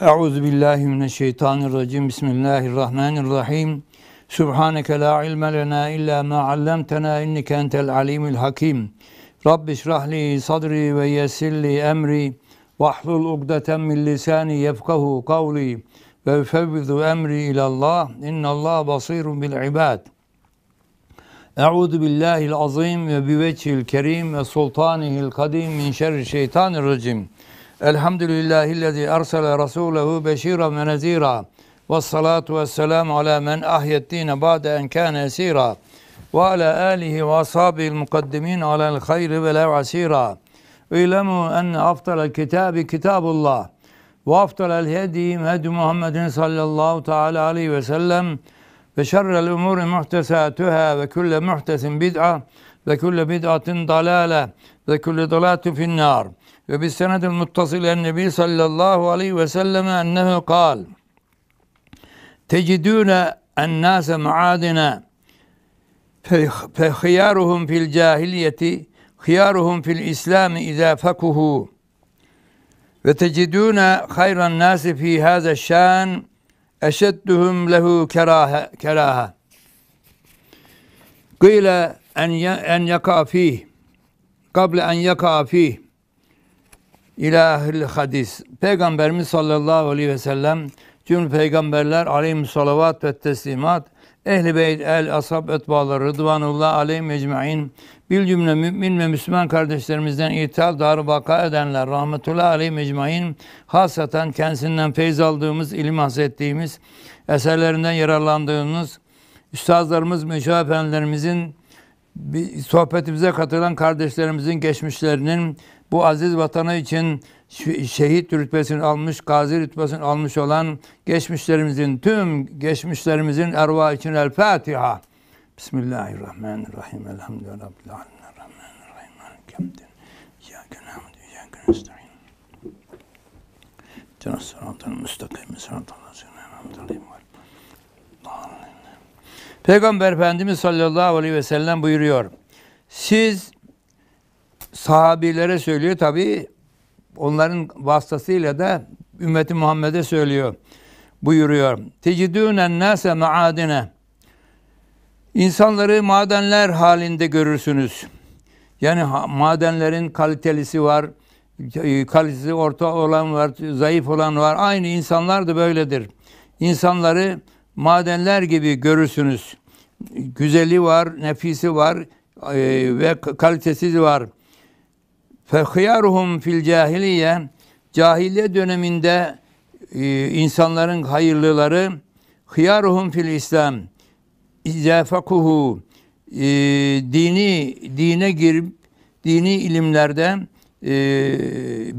Euzu billahi mineşşeytanirracim. Bismillahirrahmanirrahim. Subhaneke la ilme lena illa ma allamtena inneke entel alimul hakim. Rabbi şrah li sadri ve yessir li emri vahlul ugdeten min lisani yefkahu kavli ve fevvizu emri ila Allah. İnnallaha basirun bil ibad. Euzu billahil azim ve bi vecihil kerim ve sultanihil kadim min şerri şeytanirracim. racim. الحمد لله الذي أرسل رسوله بشيرا ونذيرا والصلاة والسلام على من أحيا الدين بعد أن كان أسيرا وعلى آله وأصحابه المقدمين على الخير ولو عسيرا اعلموا أن أفضل الكتاب كتاب الله وأفضل الهدي هدي محمد صلى الله تعالى عليه وسلم وشر الأمور محدثاتها وكل محدث بدعة وكل بدعة ضلالة وكل ضلالة في النار وبالسند المتصل عن النبي صلى الله عليه وسلم أنه قال تجدون الناس معادنا فخيارهم في الجاهلية خيارهم في الإسلام إذا فكهوا وتجدون خير الناس في هذا الشان أشدهم له كراهة, كراهة قيل أن أن يقع فيه قبل أن يقع فيه İlahil hadis. Peygamberimiz sallallahu aleyhi ve sellem tüm peygamberler aleyhim salavat ve teslimat ehli beyt el ashab etbaları rıdvanullah aleyhi mecmain bil cümle mümin ve Müslüman kardeşlerimizden itaat dar vaka edenler rahmetullah aleyhi mecmain hasaten kendisinden feyz aldığımız ilim hasrettiğimiz eserlerinden yararlandığımız üstazlarımız meşah bir sohbetimize katılan kardeşlerimizin geçmişlerinin bu aziz vatanı için şehit rütbesini almış, gazi rütbesini almış olan geçmişlerimizin, tüm geçmişlerimizin erva için El Fatiha. Bismillahirrahmanirrahim. Elhamdülillah Rabbil alemin. Rahmanirrahim. Malikem din. İyyâke nâhudu, Cenab-ı Sırat'ın müstakimi, sırat'ın lazînâ, hamdülillâh. Peygamber Efendimiz sallallahu aleyhi ve sellem buyuruyor. Siz sahabilere söylüyor tabi onların vasıtasıyla da ümmeti Muhammed'e söylüyor. Buyuruyor. Tecidûnen nâse maadine. İnsanları madenler halinde görürsünüz. Yani madenlerin kalitelisi var, e, kalitesi orta olan var, zayıf olan var. Aynı insanlar da böyledir. İnsanları madenler gibi görürsünüz. Güzeli var, nefisi var e, ve kalitesiz var. Fehyaruhum fil cahiliye cahiliye döneminde e, insanların hayırlıları hıyaruhum fil İslam izafakuhu e, dini dine girip dini ilimlerde e,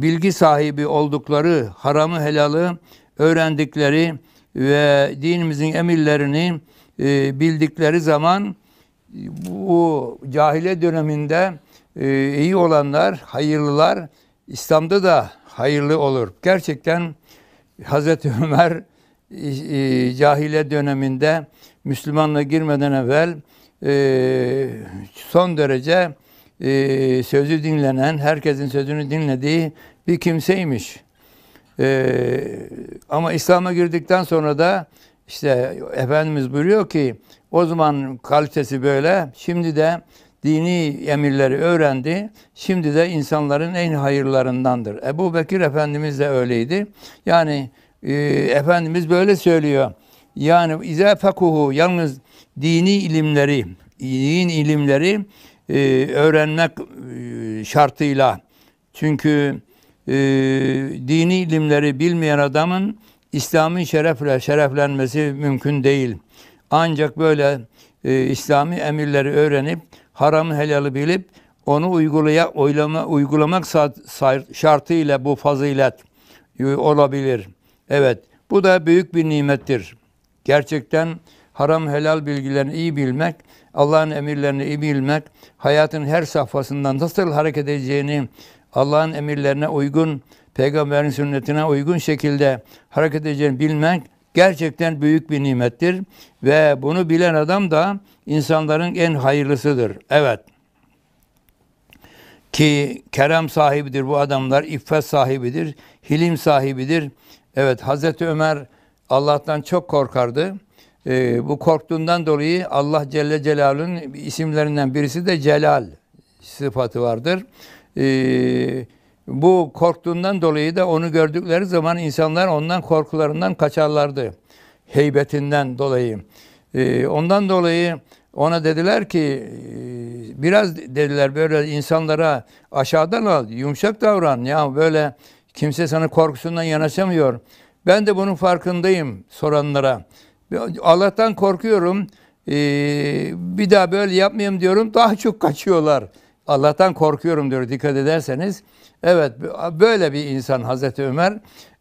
bilgi sahibi oldukları haramı helalı öğrendikleri ve dinimizin emirlerini e, bildikleri zaman bu cahile döneminde e, iyi olanlar, hayırlılar İslam'da da hayırlı olur. Gerçekten Hazreti Ömer e, e, cahile döneminde Müslümanla girmeden evvel e, son derece e, sözü dinlenen, herkesin sözünü dinlediği bir kimseymiş. Ee, ama İslam'a girdikten sonra da işte Efendimiz buyuruyor ki o zaman kalitesi böyle. Şimdi de dini emirleri öğrendi. Şimdi de insanların en hayırlarındandır. Ebu Bekir Efendimiz de öyleydi. Yani e, Efendimiz böyle söylüyor. Yani ize fekuhu yalnız dini ilimleri, din ilimleri e, öğrenmek e, şartıyla. Çünkü e, dini ilimleri bilmeyen adamın İslam'ın şerefle şereflenmesi mümkün değil. Ancak böyle e, İslami emirleri öğrenip haramı helalı bilip onu uygulaya uygulama, uygulamak şartıyla bu fazilet e, olabilir. Evet, bu da büyük bir nimettir. Gerçekten haram helal bilgilerini iyi bilmek, Allah'ın emirlerini iyi bilmek, hayatın her safhasından nasıl hareket edeceğini Allah'ın emirlerine uygun, peygamberin sünnetine uygun şekilde hareket edeceğini bilmek gerçekten büyük bir nimettir ve bunu bilen adam da insanların en hayırlısıdır. Evet. Ki kerem sahibidir bu adamlar, iffet sahibidir, hilim sahibidir. Evet Hazreti Ömer Allah'tan çok korkardı. Ee, bu korktuğundan dolayı Allah Celle Celal'ın isimlerinden birisi de Celal sıfatı vardır. Ee, bu korktuğundan dolayı da onu gördükleri zaman insanlar ondan korkularından kaçarlardı. Heybetinden dolayı. Ee, ondan dolayı ona dediler ki ee, biraz dediler böyle insanlara aşağıdan al, yumuşak davran. Ya böyle kimse sana korkusundan yanaşamıyor. Ben de bunun farkındayım soranlara. Allah'tan korkuyorum. bir daha böyle yapmayayım diyorum. Daha çok kaçıyorlar. Allah'tan korkuyorum diyor dikkat ederseniz. Evet böyle bir insan Hazreti Ömer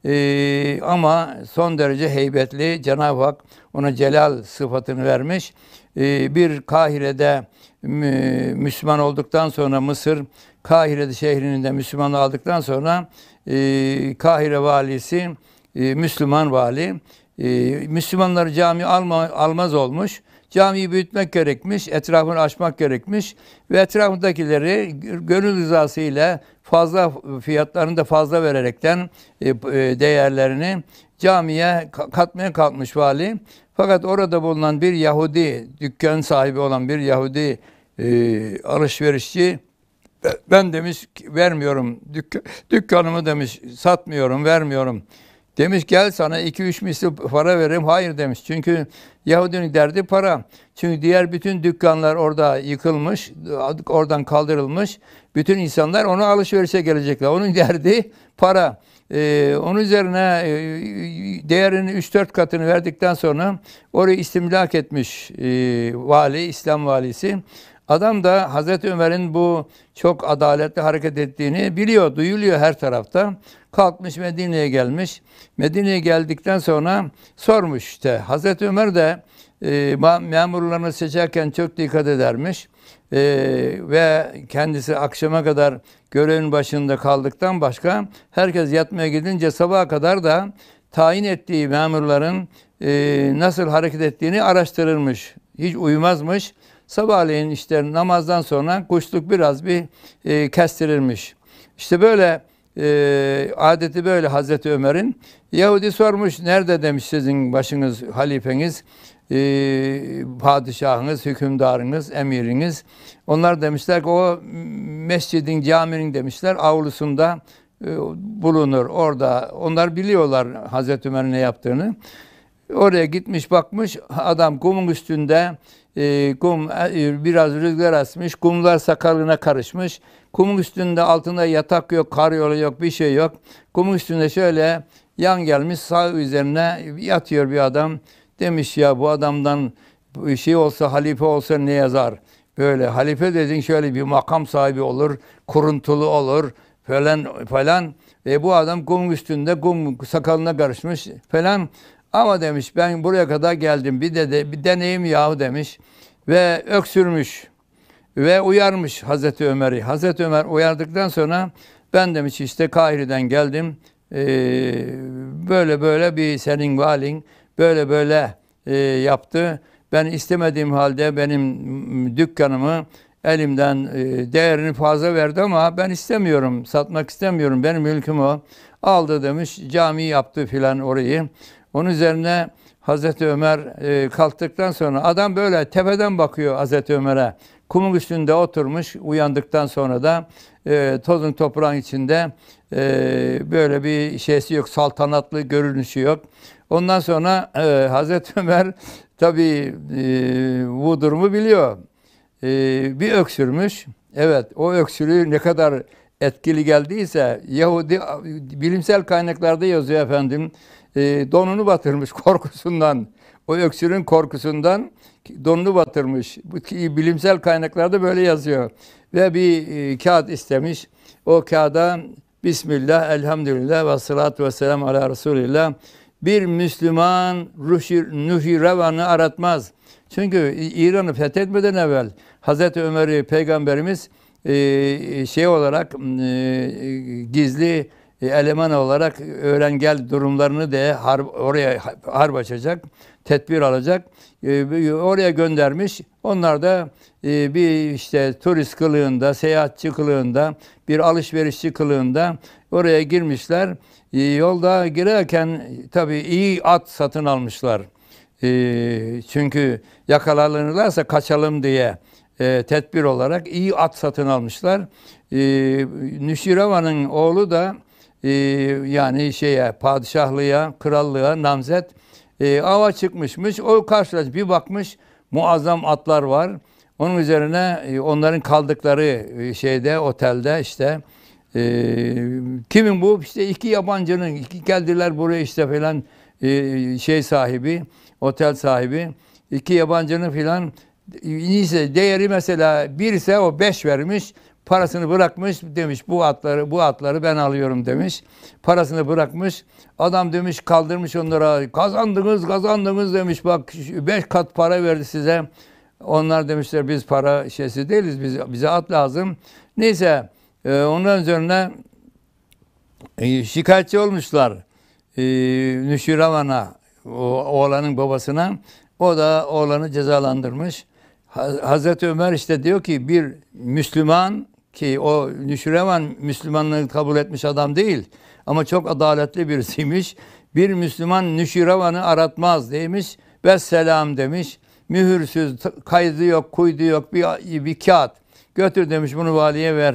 ee, ama son derece heybetli Cenab-ı Hak ona celal sıfatını vermiş. Ee, bir Kahire'de Müslüman olduktan sonra Mısır Kahire şehrinin de Müslüman aldıktan sonra e, Kahire valisi e, Müslüman vali e, Müslümanları cami alma, almaz olmuş. Camiyi büyütmek gerekmiş, etrafını açmak gerekmiş ve etrafındakileri gönül rızası ile fazla fiyatlarını da fazla vererekten e, e, değerlerini camiye katmaya kalkmış vali. Fakat orada bulunan bir Yahudi, dükkan sahibi olan bir Yahudi e, alışverişçi ben demiş vermiyorum dükkan, dükkanımı demiş satmıyorum vermiyorum Demiş gel sana iki üç misli para veririm. Hayır demiş. Çünkü Yahudinin derdi para. Çünkü diğer bütün dükkanlar orada yıkılmış, oradan kaldırılmış. Bütün insanlar ona alışverişe gelecekler. Onun derdi para. Ee, onun üzerine e, değerinin 3-4 katını verdikten sonra orayı istimlak etmiş e, vali, İslam valisi. Adam da Hazreti Ömer'in bu çok adaletli hareket ettiğini biliyor, duyuluyor her tarafta. Kalkmış Medine'ye gelmiş. Medine'ye geldikten sonra sormuş işte. Hazreti Ömer de e, memurlarını seçerken çok dikkat edermiş. E, ve kendisi akşama kadar görevin başında kaldıktan başka herkes yatmaya gidince sabaha kadar da tayin ettiği memurların e, nasıl hareket ettiğini araştırırmış. Hiç uyumazmış Sabahleyin işte namazdan sonra kuşluk biraz bir e, kestirilmiş. İşte böyle e, adeti böyle Hazreti Ömer'in. Yahudi sormuş nerede demiş sizin başınız halifeniz, e, padişahınız, hükümdarınız, emiriniz. Onlar demişler ki o mescidin, caminin demişler avlusunda e, bulunur orada. Onlar biliyorlar Hazreti Ömer'in ne yaptığını. Oraya gitmiş bakmış adam kumun üstünde ee, e, kum e, biraz rüzgar asmış, kumlar sakalına karışmış. Kumun üstünde altında yatak yok, kar yolu yok, bir şey yok. Kumun üstünde şöyle yan gelmiş sağ üzerine yatıyor bir adam. Demiş ya bu adamdan şey olsa halife olsa ne yazar? Böyle halife dedin şöyle bir makam sahibi olur, kuruntulu olur falan falan. E bu adam kum üstünde kum sakalına karışmış falan. Ama demiş ben buraya kadar geldim bir de, de bir deneyim yahu demiş ve öksürmüş ve uyarmış Hazreti Ömer'i. Hazreti Ömer uyardıktan sonra ben demiş işte Kahire'den geldim ee, böyle böyle bir senin valin böyle böyle e, yaptı. Ben istemediğim halde benim dükkanımı elimden e, değerini fazla verdi ama ben istemiyorum satmak istemiyorum benim mülküm o. Aldı demiş cami yaptı filan orayı. Onun üzerine Hazreti Ömer e, kalktıktan sonra adam böyle tepeden bakıyor Hazreti Ömer'e. Kumun üstünde oturmuş uyandıktan sonra da e, tozun toprağın içinde e, böyle bir şeysi yok saltanatlı görünüşü yok. Ondan sonra e, Hazreti Ömer tabi e, bu durumu biliyor. E, bir öksürmüş. Evet o öksürüğü ne kadar etkili geldiyse Yahudi bilimsel kaynaklarda yazıyor efendim. Ee, donunu batırmış korkusundan. O öksürün korkusundan donunu batırmış. bilimsel kaynaklarda böyle yazıyor. Ve bir e, kağıt istemiş. O kağıda Bismillah, elhamdülillah ve salatu ve selam ala Resulillah. Bir Müslüman Nuhi revanı aratmaz. Çünkü İran'ı fethetmeden evvel Hazreti Ömer'i Peygamberimiz e, e, şey olarak gizli e, eleman olarak öğren gel durumlarını de harp, oraya harp açacak, tedbir alacak. E, oraya göndermiş. Onlar da e, bir işte turist kılığında, seyahatçi kılığında, bir alışverişçi kılığında oraya girmişler. Yolda girerken tabii iyi at satın almışlar. Çünkü yakalanırlarsa kaçalım diye e, tedbir olarak iyi at satın almışlar. E, oğlu da e, yani şeye padişahlığa, krallığa namzet e, ava çıkmışmış. O karşılaş bir bakmış muazzam atlar var. Onun üzerine e, onların kaldıkları e, şeyde otelde işte e, kimin bu? İşte iki yabancının iki geldiler buraya işte falan e, şey sahibi, otel sahibi. iki yabancının filan e, neyse değeri mesela bir ise o beş vermiş. Parasını bırakmış demiş bu atları bu atları ben alıyorum demiş. Parasını bırakmış. Adam demiş kaldırmış onlara kazandınız kazandınız demiş bak beş kat para verdi size. Onlar demişler biz para şeysi değiliz biz, bize at lazım. Neyse e, ondan üzerine e, şikayetçi olmuşlar e, Nüşiravan'a o, oğlanın babasına. O da oğlanı cezalandırmış. Hazreti Ömer işte diyor ki bir Müslüman ki o Nüşürevan Müslümanlığı kabul etmiş adam değil ama çok adaletli birisiymiş. Bir Müslüman Nüşürevan'ı aratmaz demiş. Bes selam demiş. Mühürsüz, kaydı yok, kuydu yok bir, bir kağıt. Götür demiş bunu valiye ver.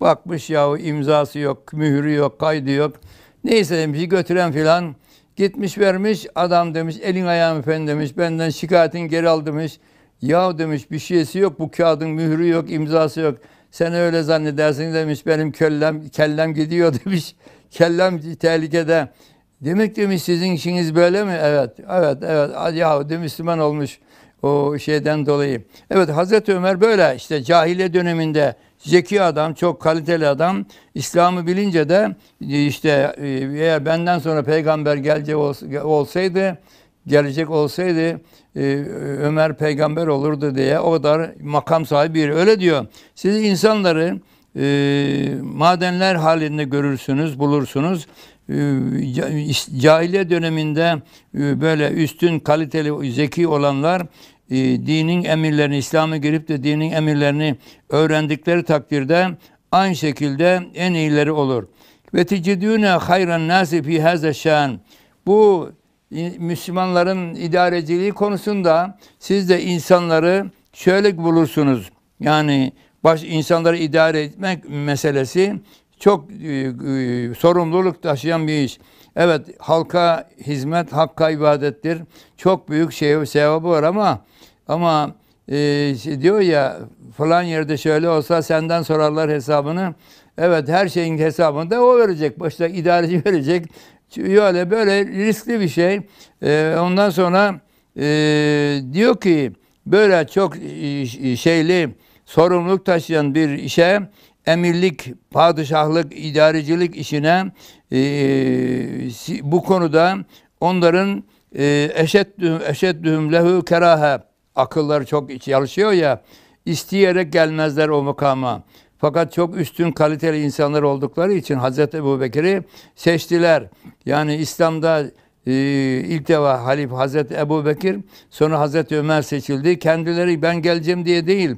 Bakmış yahu imzası yok, mühürü yok, kaydı yok. Neyse demiş götüren filan. Gitmiş vermiş adam demiş elin ayağım efendim demiş benden şikayetin geri al demiş. Yahu demiş bir şeysi yok bu kağıdın mührü yok imzası yok. Sen öyle zannedersin demiş benim kellem, kellem gidiyor demiş. Kellem tehlikede. Demek demiş sizin işiniz böyle mi? Evet, evet, evet. Yahu Müslüman olmuş o şeyden dolayı. Evet Hazreti Ömer böyle işte cahiliye döneminde zeki adam, çok kaliteli adam. İslam'ı bilince de e, işte e, eğer benden sonra peygamber gelecek olsaydı gelecek olsaydı e, Ömer peygamber olurdu diye o kadar makam sahibi biri. Öyle diyor. Siz insanları e, madenler halinde görürsünüz, bulursunuz. E, cahiliye döneminde e, böyle üstün, kaliteli, zeki olanlar e, dinin emirlerini, İslam'a girip de dinin emirlerini öğrendikleri takdirde aynı şekilde en iyileri olur. Ve ticidûne hayran nâsi fî hâze Bu Müslümanların idareciliği konusunda siz de insanları şöyle bulursunuz. Yani baş insanları idare etmek meselesi çok e, e, sorumluluk taşıyan bir iş. Evet halka hizmet hakka ibadettir. Çok büyük şey sevabı var ama ama e, şey diyor ya falan yerde şöyle olsa senden sorarlar hesabını. Evet her şeyin hesabını da o verecek. Başta idareci verecek. Yani böyle riskli bir şey. Ee, ondan sonra e, diyor ki böyle çok e, şeyli sorumluluk taşıyan bir işe emirlik, padişahlık, idarecilik işine e, bu konuda onların eşet eşeddühüm, lehu kerahe akılları çok çalışıyor ya isteyerek gelmezler o makama. Fakat çok üstün kaliteli insanlar oldukları için Hazreti Ebu Bekir'i seçtiler. Yani İslam'da e, ilk defa Halif Hazreti Ebu Bekir, sonra Hazreti Ömer seçildi. Kendileri ben geleceğim diye değil,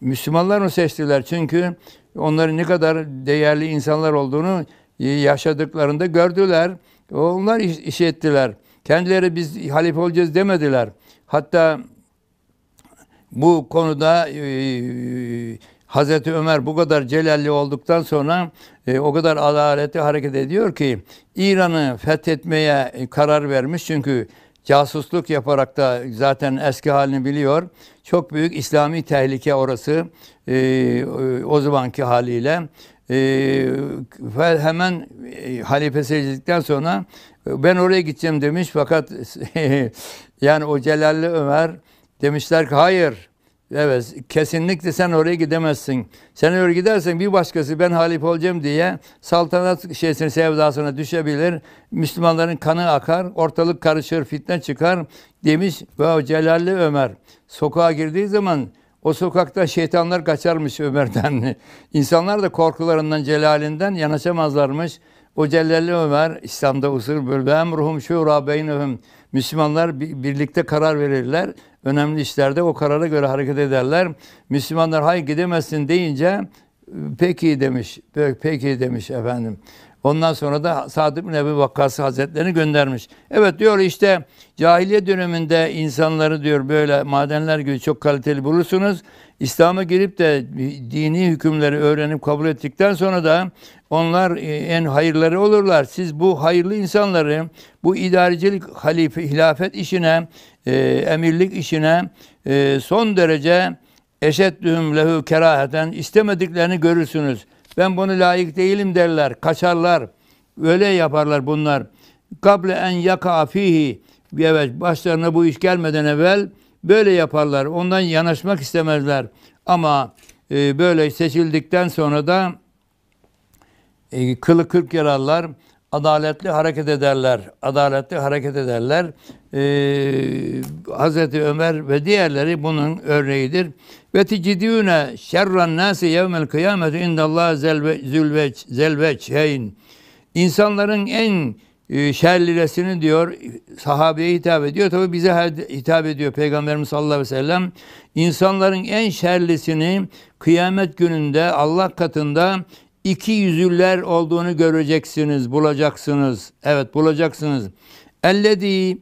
Müslümanlar mı seçtiler? Çünkü onların ne kadar değerli insanlar olduğunu e, yaşadıklarında gördüler. Onlar iş, iş ettiler. Kendileri biz Halif olacağız demediler. Hatta bu konuda e, Hazreti Ömer bu kadar celalli olduktan sonra e, o kadar adaleti hareket ediyor ki İran'ı fethetmeye e, karar vermiş çünkü casusluk yaparak da zaten eski halini biliyor. Çok büyük İslami tehlike orası e, o zamanki haliyle. E, hemen e, halife seçildikten sonra e, ben oraya gideceğim demiş fakat yani o Celalli Ömer demişler ki hayır Evet kesinlikle sen oraya gidemezsin. Sen oraya gidersen bir başkası ben halife olacağım diye saltanat şeysinin sevdasına düşebilir. Müslümanların kanı akar, ortalık karışır, fitne çıkar demiş ve Celalli Ömer. Sokağa girdiği zaman o sokakta şeytanlar kaçarmış Ömer'den. İnsanlar da korkularından, celalinden yanaşamazlarmış. O Celalli Ömer İslam'da usul bül ve şura beynehum. Müslümanlar birlikte karar verirler. Önemli işlerde o karara göre hareket ederler. Müslümanlar hayır gidemezsin deyince peki demiş. Peki demiş efendim. Ondan sonra da Sa'd bin Ebi Vakkas Hazretlerini göndermiş. Evet diyor işte cahiliye döneminde insanları diyor böyle madenler gibi çok kaliteli bulursunuz. İslam'a girip de dini hükümleri öğrenip kabul ettikten sonra da onlar e, en hayırları olurlar. Siz bu hayırlı insanları bu idarecilik, halife, hilafet işine, e, emirlik işine e, son derece eşeddühüm lehu keraheten istemediklerini görürsünüz.'' Ben bunu layık değilim derler. Kaçarlar. Öyle yaparlar bunlar. Kable en yaka fihi. Evet başlarına bu iş gelmeden evvel böyle yaparlar. Ondan yanaşmak istemezler. Ama e, böyle seçildikten sonra da e, kılı kırk yararlar adaletli hareket ederler. Adaletli hareket ederler. Ee, Hazreti Ömer ve diğerleri bunun örneğidir. Ve ticidüne şerran nasi yevmel kıyameti indallah zülveç zelveçheyn. İnsanların en e, şerliresini diyor sahabeye hitap ediyor. Tabi bize hitap ediyor Peygamberimiz sallallahu aleyhi ve sellem. İnsanların en şerlisini kıyamet gününde Allah katında iki yüzlüler olduğunu göreceksiniz, bulacaksınız. Evet bulacaksınız. Ellezî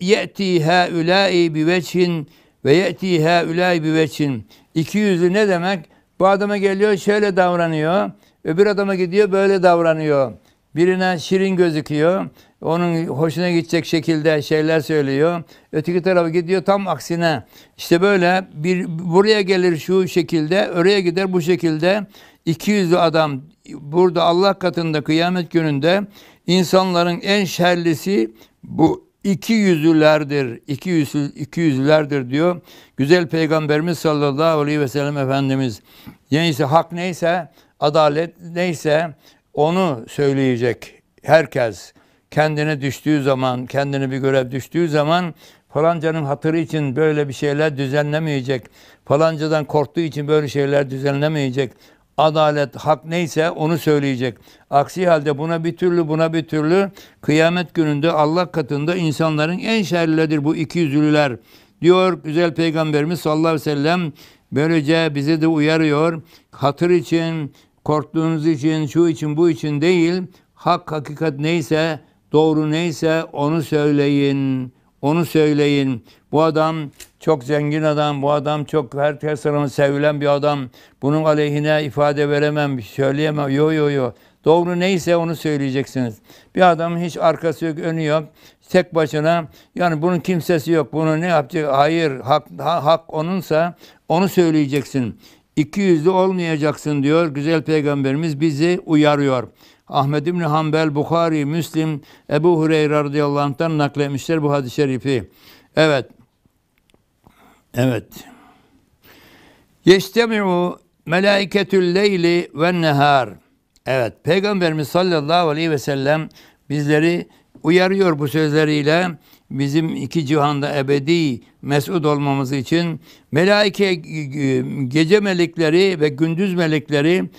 ye'ti hâulâi biveçhin ve ye'ti hâulâi biveçhin. İki yüzlü ne demek? Bu adama geliyor şöyle davranıyor. Öbür adama gidiyor böyle davranıyor. Birine şirin gözüküyor. Onun hoşuna gidecek şekilde şeyler söylüyor. Öteki tarafa gidiyor tam aksine. İşte böyle bir buraya gelir şu şekilde, oraya gider bu şekilde. 200 adam burada Allah katında kıyamet gününde insanların en şerlisi bu iki yüzlülerdir, iki, yüzlü, iki yüzlülerdir diyor. Güzel Peygamberimiz sallallahu aleyhi ve sellem Efendimiz. Yani ise hak neyse, adalet neyse onu söyleyecek herkes. Kendine düştüğü zaman, kendine bir görev düştüğü zaman falancanın hatırı için böyle bir şeyler düzenlemeyecek. Falancadan korktuğu için böyle şeyler düzenlemeyecek adalet, hak neyse onu söyleyecek. Aksi halde buna bir türlü buna bir türlü kıyamet gününde Allah katında insanların en şerleridir bu iki yüzlüler diyor güzel peygamberimiz sallallahu aleyhi ve sellem. Böylece bizi de uyarıyor. Hatır için, korktuğunuz için, şu için, bu için değil. Hak, hakikat neyse, doğru neyse onu söyleyin. Onu söyleyin. Bu adam çok zengin adam, bu adam çok herkes tarafından sevilen bir adam. Bunun aleyhine ifade veremem, söyleyemem. Yo yo yo. Doğru neyse onu söyleyeceksiniz. Bir adamın hiç arkası yok, önü yok. Tek başına yani bunun kimsesi yok. Bunu ne yapacak? Hayır, hak, hak onunsa onu söyleyeceksin. İki yüzlü olmayacaksın diyor. Güzel Peygamberimiz bizi uyarıyor. Ahmed İbni Hanbel, Bukhari, Müslim, Ebu Hureyre radıyallahu anh'tan nakletmişler bu hadis-i şerifi. Evet. Evet. Yestemi'u melaiketül leyli ve nehar. Evet. Peygamberimiz sallallahu aleyhi ve sellem bizleri uyarıyor bu sözleriyle bizim iki cihanda ebedi mesud olmamız için melaike e, gece melekleri ve gündüz melekleri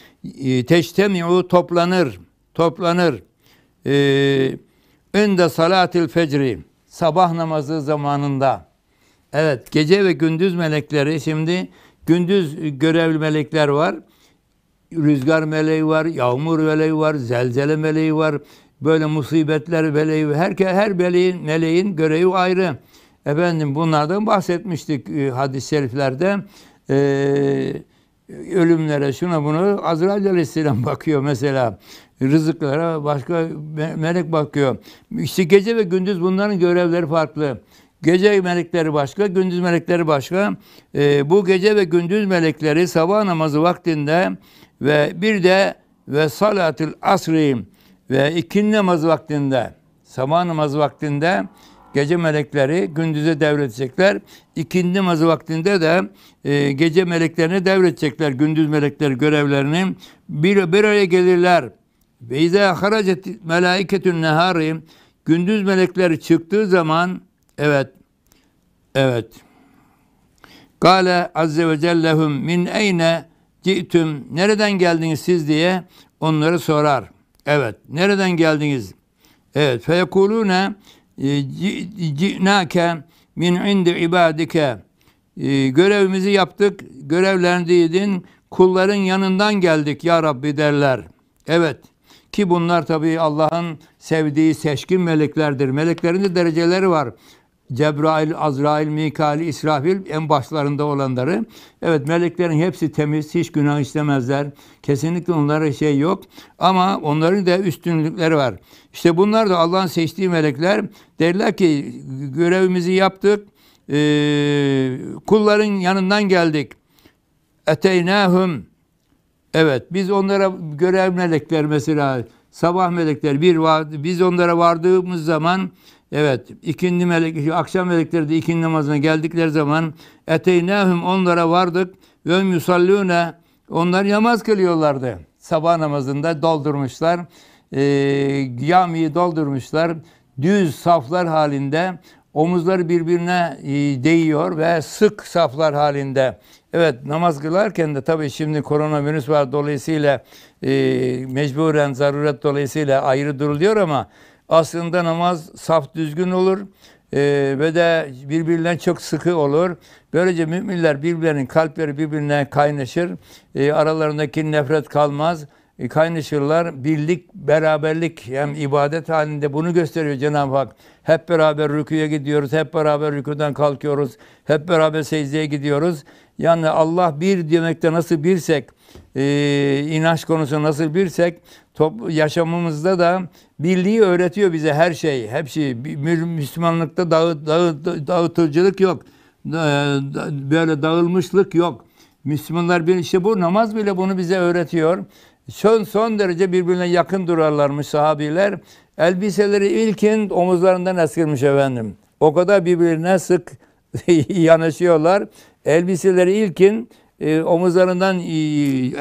e, teçtemiu toplanır toplanır önde e, salatil fecri sabah namazı zamanında Evet gece ve gündüz melekleri şimdi gündüz görevli melekler var. Rüzgar meleği var, yağmur meleği var, zelzele meleği var. Böyle musibetler meleği her her meleğin, meleğin görevi ayrı. Efendim bunlardan bahsetmiştik e, hadis-i şeriflerde. E, ölümlere şuna bunu Azrail Aleyhisselam bakıyor mesela. Rızıklara başka melek bakıyor. İşte gece ve gündüz bunların görevleri farklı. Gece melekleri başka, gündüz melekleri başka. E, bu gece ve gündüz melekleri sabah namazı vaktinde ve bir de ve salatül asri ve ikindi namazı vaktinde sabah namazı vaktinde gece melekleri gündüze devredecekler. İkindi namazı vaktinde de e, gece meleklerine devredecekler gündüz melekler görevlerini. Bir, bir araya gelirler. Ve izâ haracet melâiketün nehâri gündüz melekleri çıktığı zaman evet Evet. Gale azze ve cellehum min eyne ci'tüm nereden geldiniz siz diye onları sorar. Evet. Nereden geldiniz? Evet. Feyekulune ci'nake min indi ibadike e, görevimizi yaptık. Görevlendiydin. Kulların yanından geldik ya Rabbi derler. Evet. Ki bunlar tabii Allah'ın sevdiği seçkin meleklerdir. Meleklerin de dereceleri var. Cebrail, Azrail, Mikail, İsrafil en başlarında olanları. Evet meleklerin hepsi temiz, hiç günah istemezler. Kesinlikle onlara şey yok. Ama onların da üstünlükleri var. İşte bunlar da Allah'ın seçtiği melekler. Derler ki görevimizi yaptık. E, kulların yanından geldik. Eteynâhum. Evet biz onlara görev melekler mesela sabah melekler bir vardı. Biz onlara vardığımız zaman Evet, ikindi melek, akşam melekleri de ikindi namazına geldikleri zaman eteynehum onlara vardık ve musallune onlar namaz kılıyorlardı. Sabah namazında doldurmuşlar. E, camiyi doldurmuşlar. Düz saflar halinde omuzları birbirine e, değiyor ve sık saflar halinde. Evet namaz kılarken de tabii şimdi koronavirüs var dolayısıyla e, mecburen zaruret dolayısıyla ayrı duruluyor ama aslında namaz saf düzgün olur e, ve de birbirinden çok sıkı olur. Böylece müminler birbirlerinin kalpleri birbirine kaynaşır. E, aralarındaki nefret kalmaz e, kaynaşırlar. Birlik, beraberlik hem yani ibadet halinde bunu gösteriyor Cenab-ı Hak. Hep beraber rüküye gidiyoruz, hep beraber rüküden kalkıyoruz, hep beraber secdeye gidiyoruz. Yani Allah bir demekte nasıl birsek, e, inanç konusu nasıl birsek, top, yaşamımızda da Bildiği öğretiyor bize her şey. Hepsi Müslümanlıkta dağı, dağı, dağıtıcılık yok. Böyle dağılmışlık yok. Müslümanlar bir işte bu namaz bile bunu bize öğretiyor. Son, son derece birbirine yakın durarlarmış sahabiler. Elbiseleri ilkin omuzlarından eskirmiş efendim. O kadar birbirine sık yanaşıyorlar. Elbiseleri ilkin e, omuzlarından e,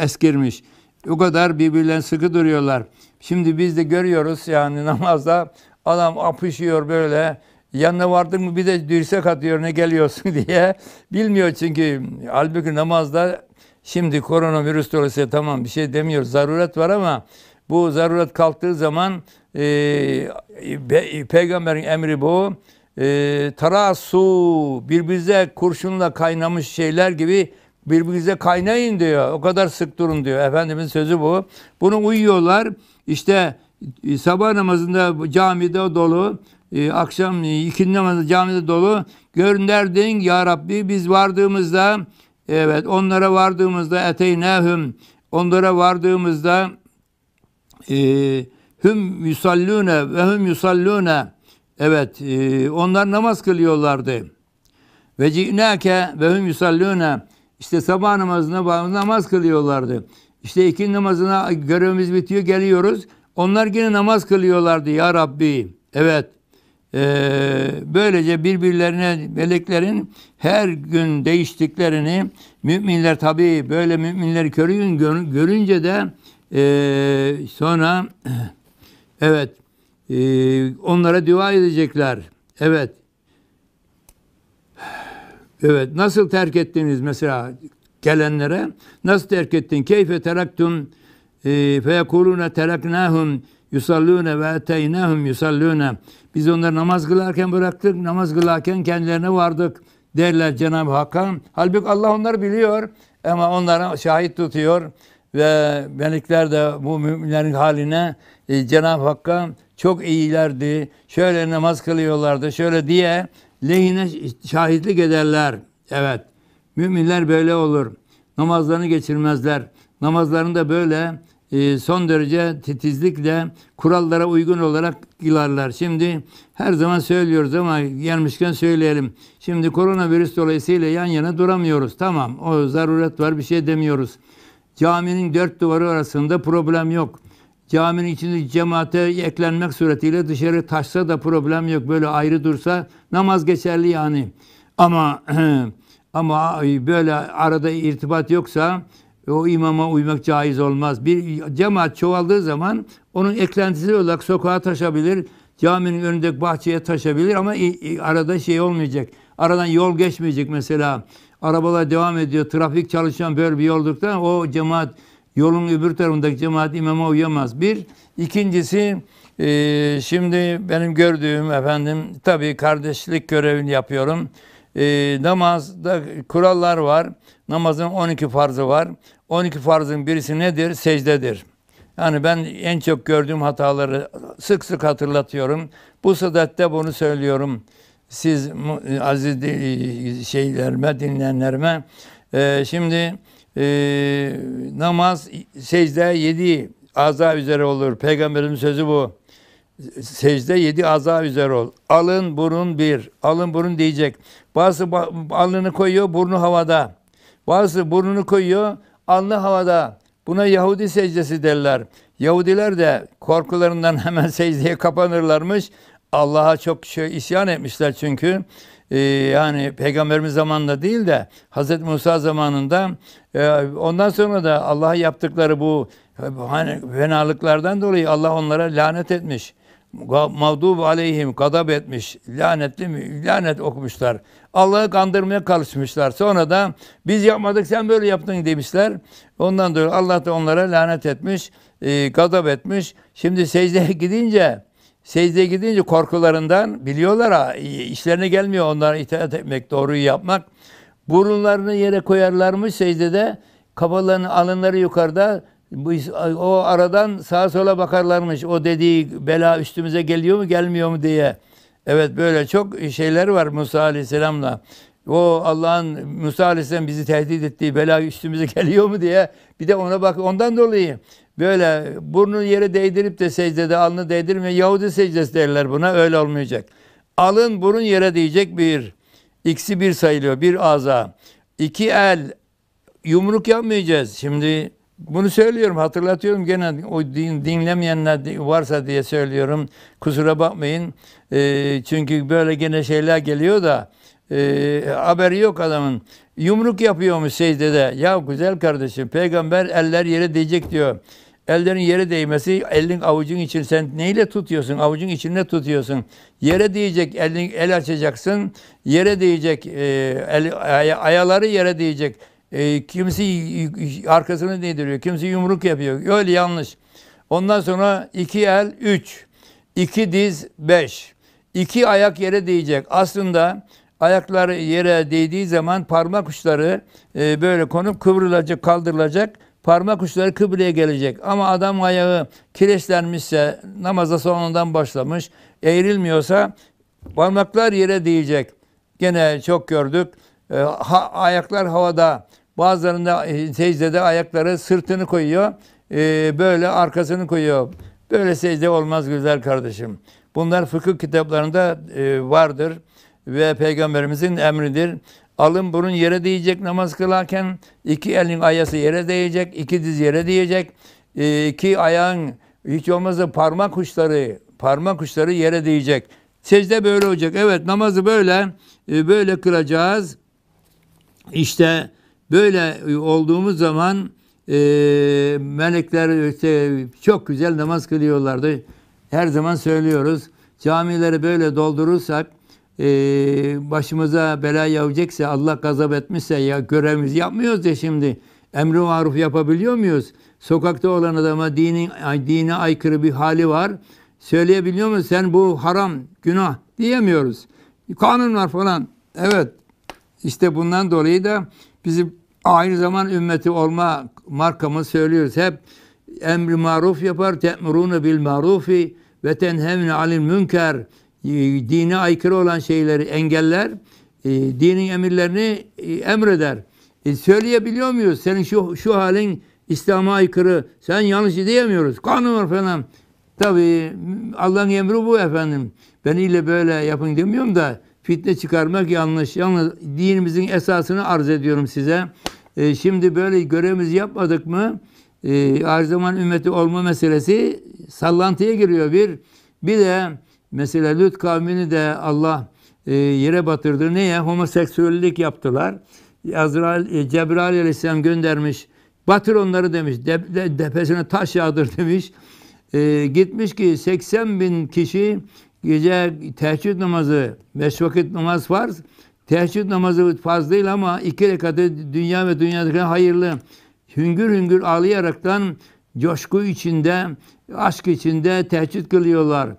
eskirmiş. O kadar birbirlerine sıkı duruyorlar. Şimdi biz de görüyoruz yani namazda adam apışıyor böyle. Yanına vardın mı bir de dirsek atıyor ne geliyorsun diye. Bilmiyor çünkü halbuki namazda şimdi koronavirüs dolayısıyla tamam bir şey demiyor Zaruret var ama bu zaruret kalktığı zaman e, pe peygamberin emri bu. E, su birbirimize kurşunla kaynamış şeyler gibi birbirinize kaynayın diyor. O kadar sık durun diyor. Efendimiz sözü bu. Bunu uyuyorlar. İşte e, sabah namazında camide dolu, e, akşam e, ikindi namazında camide dolu. Gönderdin ya Rabbi biz vardığımızda evet onlara vardığımızda eteynehum onlara vardığımızda e, hüm yusallune ve hüm yusallune evet e, onlar namaz kılıyorlardı. Ve ci'nake ve hüm yusallune işte sabah namazına namaz kılıyorlardı. İşte ikinci namazına görevimiz bitiyor geliyoruz. Onlar yine namaz kılıyorlardı ya Rabbi. Evet. Ee, böylece birbirlerine meleklerin her gün değiştiklerini müminler tabi böyle müminleri görün, görünce de e, sonra evet e, onlara dua edecekler. Evet Evet nasıl terk ettiniz mesela gelenlere? Nasıl terk ettin? Keyfe teraktum e, feyekulune teraknahum yusallune ve eteynahum yusallune. Biz onları namaz kılarken bıraktık, namaz kılarken kendilerine vardık derler Cenab-ı Hakk'a. Halbuki Allah onları biliyor ama onlara şahit tutuyor ve melekler de bu müminlerin haline e, Cenab-ı Hakk'a çok iyilerdi, şöyle namaz kılıyorlardı, şöyle diye lehine şahitlik ederler. Evet. Müminler böyle olur. Namazlarını geçirmezler. Namazlarında böyle e, son derece titizlikle kurallara uygun olarak kılarlar. Şimdi her zaman söylüyoruz ama gelmişken söyleyelim. Şimdi koronavirüs dolayısıyla yan yana duramıyoruz. Tamam o zaruret var bir şey demiyoruz. Caminin dört duvarı arasında problem yok caminin içinde cemaate eklenmek suretiyle dışarı taşsa da problem yok. Böyle ayrı dursa namaz geçerli yani. Ama ama böyle arada irtibat yoksa o imama uymak caiz olmaz. Bir cemaat çoğaldığı zaman onun eklentisi olarak sokağa taşabilir, caminin önündeki bahçeye taşabilir ama arada şey olmayacak. Aradan yol geçmeyecek mesela. Arabalar devam ediyor, trafik çalışan böyle bir yolduktan o cemaat Yolun öbür tarafındaki cemaat imama uyamaz. Bir. ikincisi e, şimdi benim gördüğüm efendim tabii kardeşlik görevini yapıyorum. E, namazda kurallar var. Namazın 12 farzı var. 12 farzın birisi nedir? Secdedir. Yani ben en çok gördüğüm hataları sık sık hatırlatıyorum. Bu sadette bunu söylüyorum. Siz e, aziz e, şeylerime, dinleyenlerime. Ee, şimdi e, namaz, secde yedi aza üzere olur. Peygamberin sözü bu. Secde yedi aza üzere ol. Alın burun bir. Alın burun diyecek. Bazısı alnını koyuyor, burnu havada. Bazısı burnunu koyuyor, alnı havada. Buna Yahudi secdesi derler. Yahudiler de korkularından hemen secdeye kapanırlarmış. Allah'a çok şey isyan etmişler çünkü. Ee, yani peygamberimiz zamanında değil de Hz. Musa zamanında e, ondan sonra da Allah'a yaptıkları bu hani, fenalıklardan dolayı Allah onlara lanet etmiş. Mağdub aleyhim kadab etmiş. Lanetli mi? Lanet okumuşlar. Allah'ı kandırmaya kalışmışlar. Sonra da biz yapmadık sen böyle yaptın demişler. Ondan dolayı Allah da onlara lanet etmiş. E, etmiş. Şimdi secdeye gidince Secdeye gidince korkularından biliyorlar ha, işlerine gelmiyor onlara itaat etmek, doğruyu yapmak. Burunlarını yere koyarlarmış secdede, kafalarını, alınları yukarıda. Bu, o aradan sağa sola bakarlarmış. O dediği bela üstümüze geliyor mu gelmiyor mu diye. Evet böyle çok şeyler var Musa Aleyhisselam'la. O Allah'ın Musa Aleyhisselam bizi tehdit ettiği bela üstümüze geliyor mu diye. Bir de ona bak ondan dolayı Böyle burnu yere değdirip de secdede alnı değdirme Yahudi secdesi derler buna öyle olmayacak. Alın burun yere diyecek bir. İkisi bir sayılıyor bir aza. İki el yumruk yapmayacağız. Şimdi bunu söylüyorum, hatırlatıyorum gene o din, dinlemeyenler varsa diye söylüyorum. Kusura bakmayın. E, çünkü böyle gene şeyler geliyor da e, haberi yok adamın. Yumruk yapıyormuş secdede. Ya güzel kardeşim peygamber eller yere diyecek diyor. Ellerin yere değmesi, elin avucun için sen neyle tutuyorsun? Avucun içinde tutuyorsun. Yere değecek, elin, el açacaksın. Yere değecek, e, el, ay, ayaları yere değecek. E, kimisi arkasını değdiriyor, kimisi yumruk yapıyor. Öyle yanlış. Ondan sonra iki el üç, iki diz beş, iki ayak yere değecek. Aslında ayakları yere değdiği zaman parmak uçları e, böyle konup kıvrılacak, kaldırılacak parmak uçları kıbleye gelecek. Ama adam ayağı kireçlenmişse namaza sonundan başlamış eğrilmiyorsa parmaklar yere değecek. Gene çok gördük. E, ha, ayaklar havada. Bazılarında e, secdede ayakları sırtını koyuyor. E, böyle arkasını koyuyor. Böyle secde olmaz güzel kardeşim. Bunlar fıkıh kitaplarında e, vardır ve peygamberimizin emridir. Alın burun yere değecek namaz kılarken, iki elin ayası yere değecek, iki diz yere değecek, ee, iki ayağın hiç olmazsa parmak uçları, parmak uçları yere değecek. Secde böyle olacak. Evet namazı böyle, e, böyle kılacağız. İşte böyle e, olduğumuz zaman e, melekler işte çok güzel namaz kılıyorlardı. Her zaman söylüyoruz. Camileri böyle doldurursak e, başımıza bela yağacaksa, Allah gazap etmişse ya görevimiz yapmıyoruz ya şimdi. Emri maruf yapabiliyor muyuz? Sokakta olan adama dinin, dine aykırı bir hali var. Söyleyebiliyor muyuz? Sen bu haram, günah diyemiyoruz. Kanun var falan. Evet. İşte bundan dolayı da bizim aynı zaman ümmeti olma markamı söylüyoruz. Hep emri maruf yapar, te'murunu bil marufi ve tenhevne alil münker ee, dine aykırı olan şeyleri engeller, e, dinin emirlerini e, emreder. E, söyleyebiliyor muyuz? Senin şu, şu halin İslam'a aykırı, sen yanlış diyemiyoruz. Kanun var falan. Tabi Allah'ın emri bu efendim. Ben ile böyle yapın demiyorum da fitne çıkarmak yanlış. Yalnız dinimizin esasını arz ediyorum size. E, şimdi böyle görevimizi yapmadık mı e, her zaman ümmeti olma meselesi sallantıya giriyor bir. Bir de Mesela Lüt kavmini de Allah e, yere batırdı. Niye? Homoseksüellik yaptılar. Azrail, e, Cebrail aleyhisselam göndermiş. Batır onları demiş. De, de, tepesine taş yağdır demiş. E, gitmiş ki 80 bin kişi gece teheccüd namazı, beş vakit namaz farz. Teheccüd namazı farz değil ama iki rekatı dünya ve dünyadaki hayırlı. Hüngür hüngür ağlayaraktan coşku içinde, aşk içinde teheccüd kılıyorlar.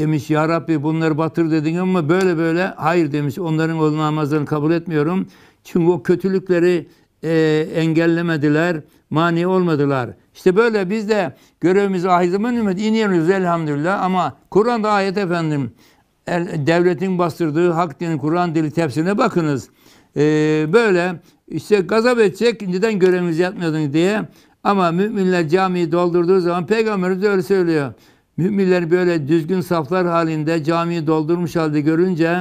Demiş ya Rabbi bunları batır dedin ama böyle böyle hayır demiş onların o namazlarını kabul etmiyorum. Çünkü o kötülükleri e, engellemediler, mani olmadılar. İşte böyle biz de görevimizi ahizmen ümmet iniyoruz elhamdülillah ama Kur'an'da ayet efendim devletin bastırdığı hak dinin Kur'an dili tefsirine bakınız. E, böyle işte gazap edecek neden görevimizi yapmıyordunuz diye ama müminler camiyi doldurduğu zaman peygamberimiz öyle söylüyor. Müminler böyle düzgün saflar halinde camiyi doldurmuş halde görünce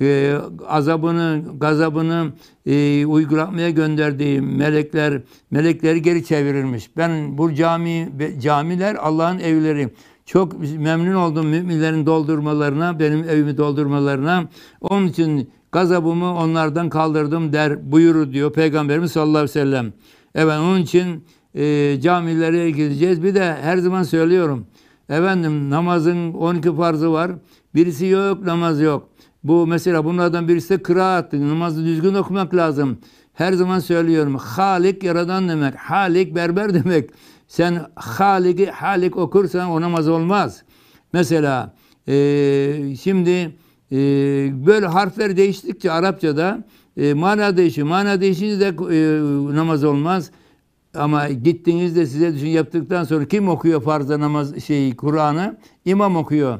e, azabını, gazabını e, uygulatmaya gönderdiği melekler, melekleri geri çevirirmiş. Ben bu cami, camiler Allah'ın evleri. Çok memnun oldum müminlerin doldurmalarına, benim evimi doldurmalarına. Onun için gazabımı onlardan kaldırdım der buyurur diyor Peygamberimiz sallallahu aleyhi ve sellem. Evet onun için e, camilere gideceğiz. Bir de her zaman söylüyorum. Efendim namazın 12 farzı var. Birisi yok namaz yok. Bu mesela bunlardan birisi de kıraat. Namazı düzgün okumak lazım. Her zaman söylüyorum. Halik yaradan demek. Halik berber demek. Sen Halik'i Halik okursan o namaz olmaz. Mesela e, şimdi e, böyle harfler değiştikçe Arapçada e, mana değişiyor. Mana değişince de e, namaz olmaz. Ama gittiğinizde size düşün yaptıktan sonra kim okuyor farza namaz şeyi Kur'an'ı? İmam okuyor.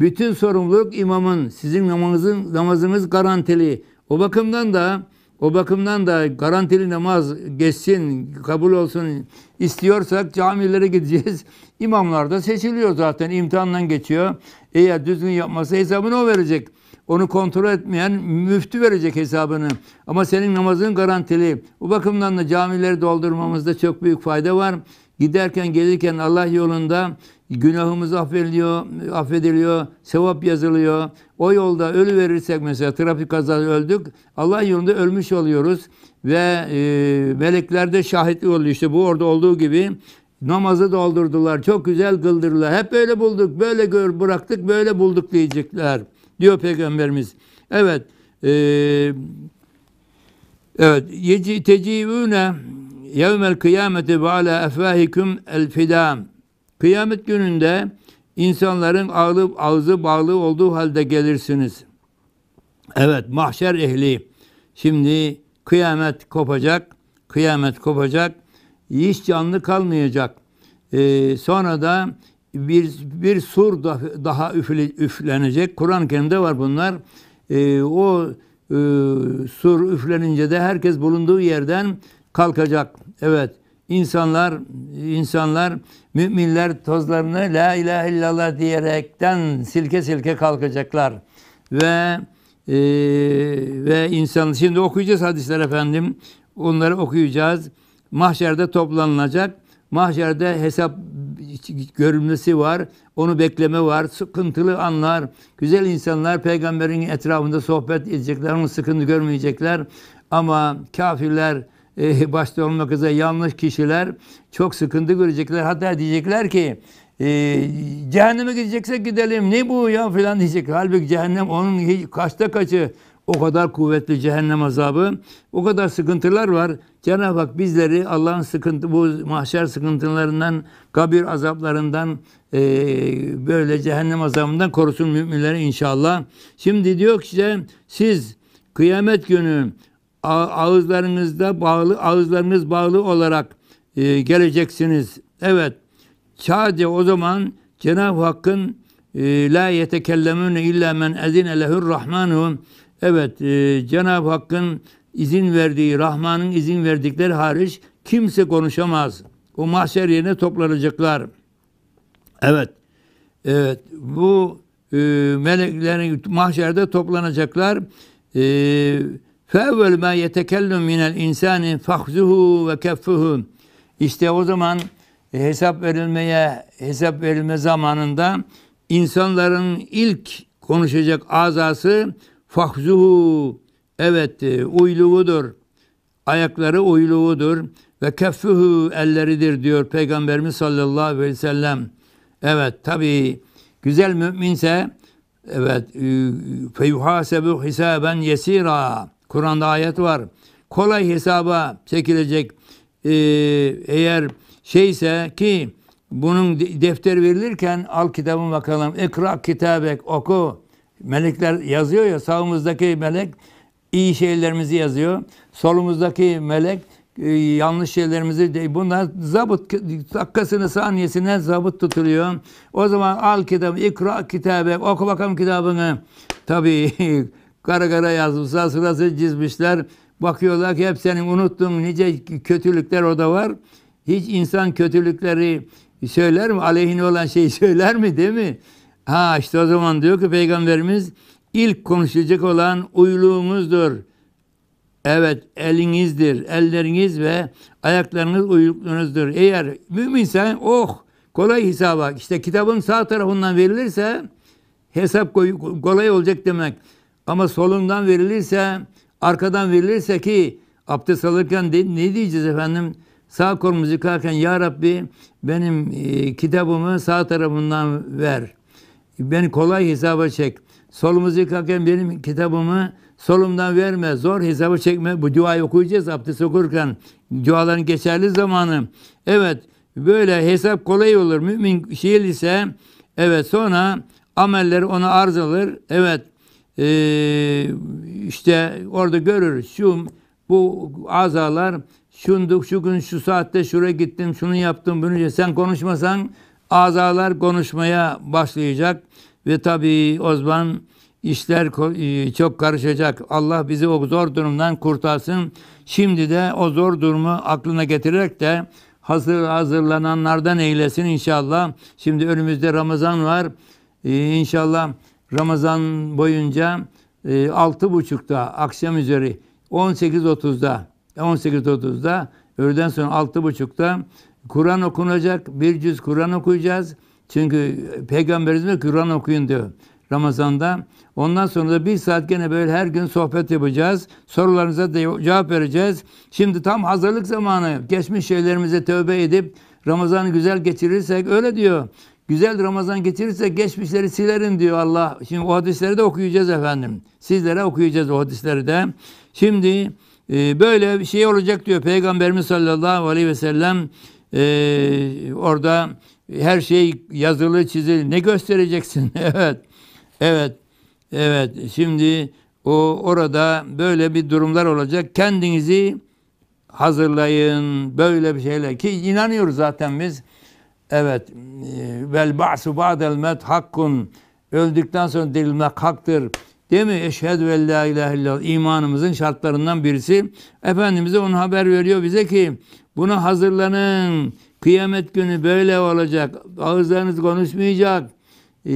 Bütün sorumluluk imamın. Sizin namazın namazınız garantili. O bakımdan da o bakımdan da garantili namaz geçsin, kabul olsun istiyorsak camilere gideceğiz. İmamlar da seçiliyor zaten imtihandan geçiyor. Eğer düzgün yapması hesabını o verecek. Onu kontrol etmeyen müftü verecek hesabını. Ama senin namazın garantili. Bu bakımdan da camileri doldurmamızda çok büyük fayda var. Giderken gelirken Allah yolunda günahımız affediliyor, affediliyor, sevap yazılıyor. O yolda ölü verirsek mesela trafik kazası öldük. Allah yolunda ölmüş oluyoruz ve e, melekler de şahit oluyor. İşte bu orada olduğu gibi namazı doldurdular. Çok güzel kıldırdılar. Hep böyle bulduk, böyle gör bıraktık, böyle bulduk diyecekler diyor Peygamberimiz. Evet. E, evet. Yeci tecivüne yevmel kıyameti ve ala efvahikum el fidam. Kıyamet gününde insanların ağlı, ağzı bağlı olduğu halde gelirsiniz. Evet mahşer ehli. Şimdi kıyamet kopacak. Kıyamet kopacak. Hiç canlı kalmayacak. Ee, sonra da bir, bir sur daha üfle, üflenecek. Kur'an-ı Kerim'de var bunlar. E, o e, sur üflenince de herkes bulunduğu yerden kalkacak. Evet. İnsanlar insanlar müminler tozlarını la ilahe illallah diyerekten silke silke kalkacaklar. Ve e, ve insan şimdi okuyacağız hadisler efendim. Onları okuyacağız. Mahşerde toplanılacak. Mahşerde hesap görülmesi var, onu bekleme var, sıkıntılı anlar. Güzel insanlar peygamberin etrafında sohbet edecekler, onu sıkıntı görmeyecekler. Ama kafirler e, başta olmak üzere yanlış kişiler çok sıkıntı görecekler. Hatta diyecekler ki e, cehenneme gideceksek gidelim ne bu ya filan diyecek. Halbuki cehennem onun hiç kaçta kaçı o kadar kuvvetli cehennem azabı, o kadar sıkıntılar var. Cenab-ı Hak bizleri Allah'ın sıkıntı, bu mahşer sıkıntılarından, kabir azaplarından, e, böyle cehennem azabından korusun müminleri inşallah. Şimdi diyor ki işte, siz kıyamet günü ağızlarınızda bağlı, ağızlarınız bağlı olarak e, geleceksiniz. Evet, sadece o zaman Cenab-ı Hakk'ın e, la yetekellemune illa men ezine lehur rahmanu Evet e, Cenab-ı Hakk'ın izin verdiği, Rahman'ın izin verdikleri hariç kimse konuşamaz. O mahşer yerine toplanacaklar. Evet. Evet. Bu e, meleklerin mahşerde toplanacaklar. E, فَاَوَّلْ مَا يَتَكَلُّمْ مِنَ الْاِنْسَانِ فَخْزُهُ وَكَفُّهُ İşte o zaman hesap verilmeye, hesap verilme zamanında insanların ilk konuşacak azası Fahzuhu evet e, uyluğudur. Ayakları uyluğudur ve keffuhu elleridir diyor Peygamberimiz sallallahu aleyhi ve sellem. Evet tabi güzel müminse evet e, feyuhasebu hisaben yesira. Kur'an'da ayet var. Kolay hesaba çekilecek e, eğer şeyse ki bunun defter verilirken al kitabın bakalım. Ekra kitabek oku. Melekler yazıyor ya sağımızdaki melek iyi şeylerimizi yazıyor. Solumuzdaki melek e, yanlış şeylerimizi değil. Bunlar zabıt dakikasını saniyesine zabıt tutuluyor. O zaman al kitabı, ikra kitabı, oku bakalım kitabını. Tabii kara kara yazmışlar, sırası çizmişler. Bakıyorlar ki hep senin unuttuğun nice kötülükler o da var. Hiç insan kötülükleri söyler mi? Aleyhine olan şeyi söyler mi değil mi? Ha işte o zaman diyor ki peygamberimiz ilk konuşacak olan uyluğumuzdur. Evet elinizdir, elleriniz ve ayaklarınız uyukluğunuzdur. Eğer müminsen oh kolay hesaba işte kitabın sağ tarafından verilirse hesap kolay olacak demek. Ama solundan verilirse arkadan verilirse ki abdest alırken de, ne diyeceğiz efendim? Sağ kolumuzu yıkarken Ya Rabbi benim e, kitabımı sağ tarafından ver.'' beni kolay hesaba çek. Solumuzu yıkarken benim kitabımı solumdan verme. Zor hesaba çekme. Bu duayı okuyacağız abdest okurken. Duaların geçerli zamanı. Evet böyle hesap kolay olur. Mümin şiir ise evet sonra amelleri ona arz alır. Evet ee, işte orada görür şu bu azalar şunduk şu gün şu saatte şuraya gittim şunu yaptım bunu sen konuşmasan Azalar konuşmaya başlayacak ve tabii o zaman işler e, çok karışacak. Allah bizi o zor durumdan kurtarsın. Şimdi de o zor durumu aklına getirerek de hazır hazırlananlardan eylesin inşallah. Şimdi önümüzde Ramazan var. E, inşallah Ramazan boyunca e, altı buçukta akşam üzeri 18.30'da 18.30'da öğleden sonra altı buçukta Kur'an okunacak. Bir cüz Kur'an okuyacağız. Çünkü Peygamberimiz Kur'an okuyun diyor Ramazan'da. Ondan sonra da bir saat gene böyle her gün sohbet yapacağız. Sorularınıza da cevap vereceğiz. Şimdi tam hazırlık zamanı. Geçmiş şeylerimize tövbe edip Ramazan'ı güzel geçirirsek öyle diyor. Güzel Ramazan geçirirsek geçmişleri silerim diyor Allah. Şimdi o hadisleri de okuyacağız efendim. Sizlere okuyacağız o hadisleri de. Şimdi e, böyle bir şey olacak diyor Peygamberimiz sallallahu aleyhi ve sellem. Ee, orada her şey yazılı çizili. Ne göstereceksin? evet. Evet. Evet. Şimdi o orada böyle bir durumlar olacak. Kendinizi hazırlayın böyle bir şeyler ki inanıyoruz zaten biz. Evet. E, vel ba'su ba'del met hakkun. Öldükten sonra dirilmek haktır. Değil mi? Eşhedü ve la ilahe illallah. İmanımızın şartlarından birisi. Efendimiz'e onu haber veriyor bize ki bunu hazırlanın. Kıyamet günü böyle olacak. Ağızlarınız konuşmayacak. Ee,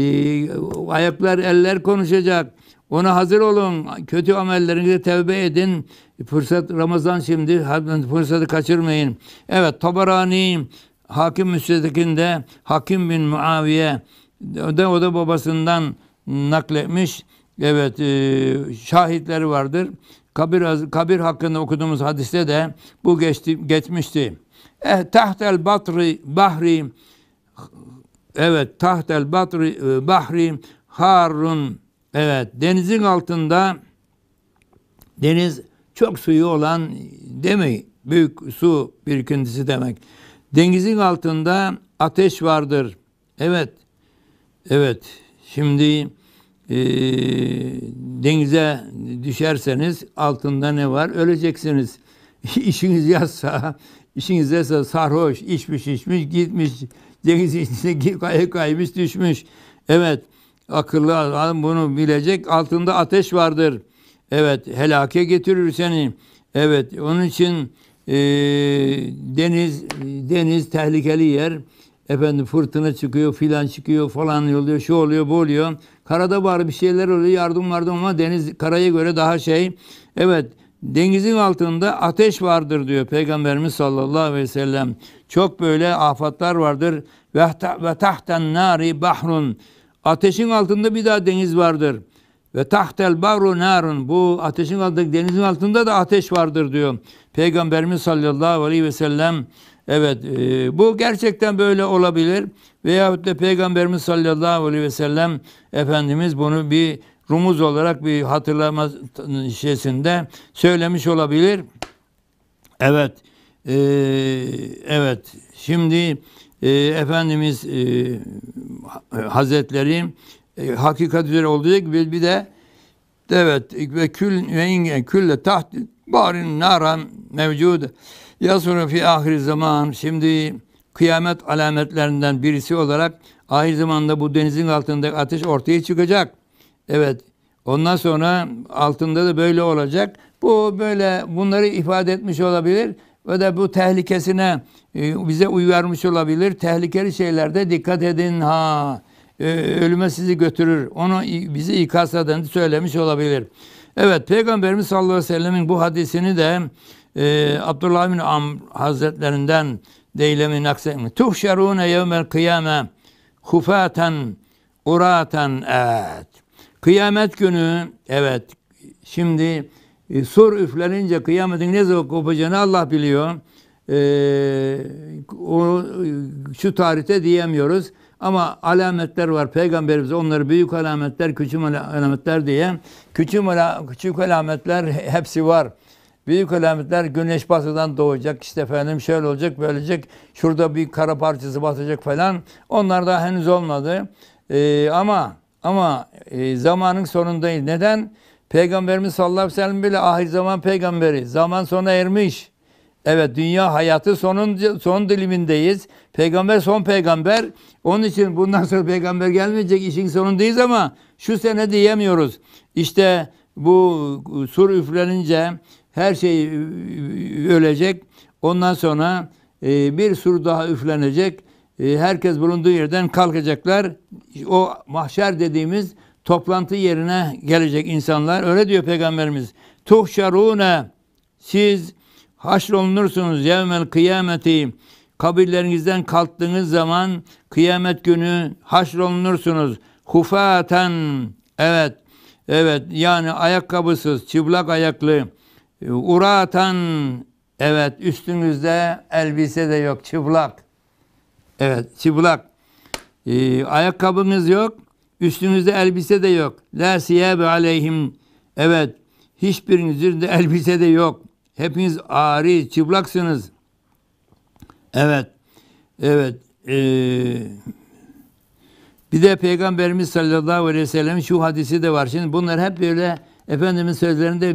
ayaklar, eller konuşacak. Ona hazır olun. Kötü amellerinize tevbe edin. Fırsat Ramazan şimdi. Fırsatı kaçırmayın. Evet Tabarani Hakim Müstedek'inde Hakim bin Muaviye o da, o da babasından nakletmiş. Evet e, şahitleri vardır kabir, kabir hakkında okuduğumuz hadiste de bu geçti, geçmişti. Eh, tahtel batri bahri evet tahtel batri e, bahri harun evet denizin altında deniz çok suyu olan demeyin büyük su birikintisi demek. Denizin altında ateş vardır. Evet. Evet. Şimdi e, denize düşerseniz altında ne var? Öleceksiniz. İşiniz yazsa, işiniz yazsa sarhoş, içmiş içmiş, gitmiş, deniz içine kay kaymış, düşmüş. Evet, akıllı adam bunu bilecek. Altında ateş vardır. Evet, helake getirir seni. Evet, onun için e, deniz deniz tehlikeli yer. Efendim fırtına çıkıyor, filan çıkıyor, falan oluyor, şu oluyor, bu oluyor. Karada var bir şeyler oluyor yardım vardı ama deniz karaya göre daha şey. Evet denizin altında ateş vardır diyor Peygamberimiz sallallahu aleyhi ve sellem. Çok böyle afatlar vardır. Ve tahten nari bahrun. Ateşin altında bir daha deniz vardır. Ve tahtel bahru narun. Bu ateşin altında denizin altında da ateş vardır diyor. Peygamberimiz sallallahu aleyhi ve sellem Evet e, bu gerçekten böyle olabilir. Veyahut da Peygamberimiz sallallahu aleyhi ve sellem Efendimiz bunu bir rumuz olarak bir hatırlama şeysinde söylemiş olabilir. Evet. E, evet. Şimdi e, Efendimiz e, Hazretleri hakikat üzere olduğu gibi bir de evet ve kül ve inge külle taht barin naran mevcud ya sonra fi ahir zaman şimdi kıyamet alametlerinden birisi olarak ahir zamanda bu denizin altındaki ateş ortaya çıkacak. Evet. Ondan sonra altında da böyle olacak. Bu böyle bunları ifade etmiş olabilir ve de bu tehlikesine e, bize uyarmış olabilir. Tehlikeli şeylerde dikkat edin ha. E, ölüme sizi götürür. Onu bizi ikaz eden söylemiş olabilir. Evet Peygamberimiz sallallahu aleyhi ve sellemin bu hadisini de e, Abdullah bin Amr Hazretlerinden deylemi naksetmiş. Tuhşerune yevmel kıyame hufaten uraten et. Kıyamet günü evet şimdi e, sur üflenince kıyametin ne zaman kopacağını Allah biliyor. E, o, şu tarihte diyemiyoruz. Ama alametler var. Peygamberimiz onları büyük alametler, küçük alametler diye. Küçük, küçük alametler hepsi var. Büyük alametler güneş batıdan doğacak işte efendim şöyle olacak böyle olacak. Şurada bir kara parçası batacak falan. Onlar da henüz olmadı. Ee, ama ama e, zamanın sonundayız. Neden? Peygamberimiz sallallahu aleyhi ve sellem bile ahir zaman peygamberi. Zaman sona ermiş. Evet dünya hayatı sonun, son dilimindeyiz. Peygamber son peygamber. Onun için bundan sonra peygamber gelmeyecek işin sonundayız ama şu sene diyemiyoruz. İşte bu e, sur üflenince her şey ıı, ıı, ölecek. Ondan sonra e, bir sürü daha üflenecek. E, herkes bulunduğu yerden kalkacaklar. O mahşer dediğimiz toplantı yerine gelecek insanlar. Öyle diyor Peygamberimiz. Tuhşarune siz haşrolunursunuz yevmel kıyameti kabirlerinizden kalktığınız zaman kıyamet günü haşrolunursunuz. Hufaten evet evet yani ayakkabısız çıplak ayaklı ee, Uratan evet üstünüzde elbise de yok çıplak. Evet çıplak. Ee, ayakkabınız yok. Üstünüzde elbise de yok. La siyabe aleyhim. Evet hiçbirinizin de elbise de yok. Hepiniz ari çıplaksınız. Evet. Evet. Ee, bir de Peygamberimiz sallallahu aleyhi ve sellem şu hadisi de var. Şimdi bunlar hep böyle Efendimiz sözlerinde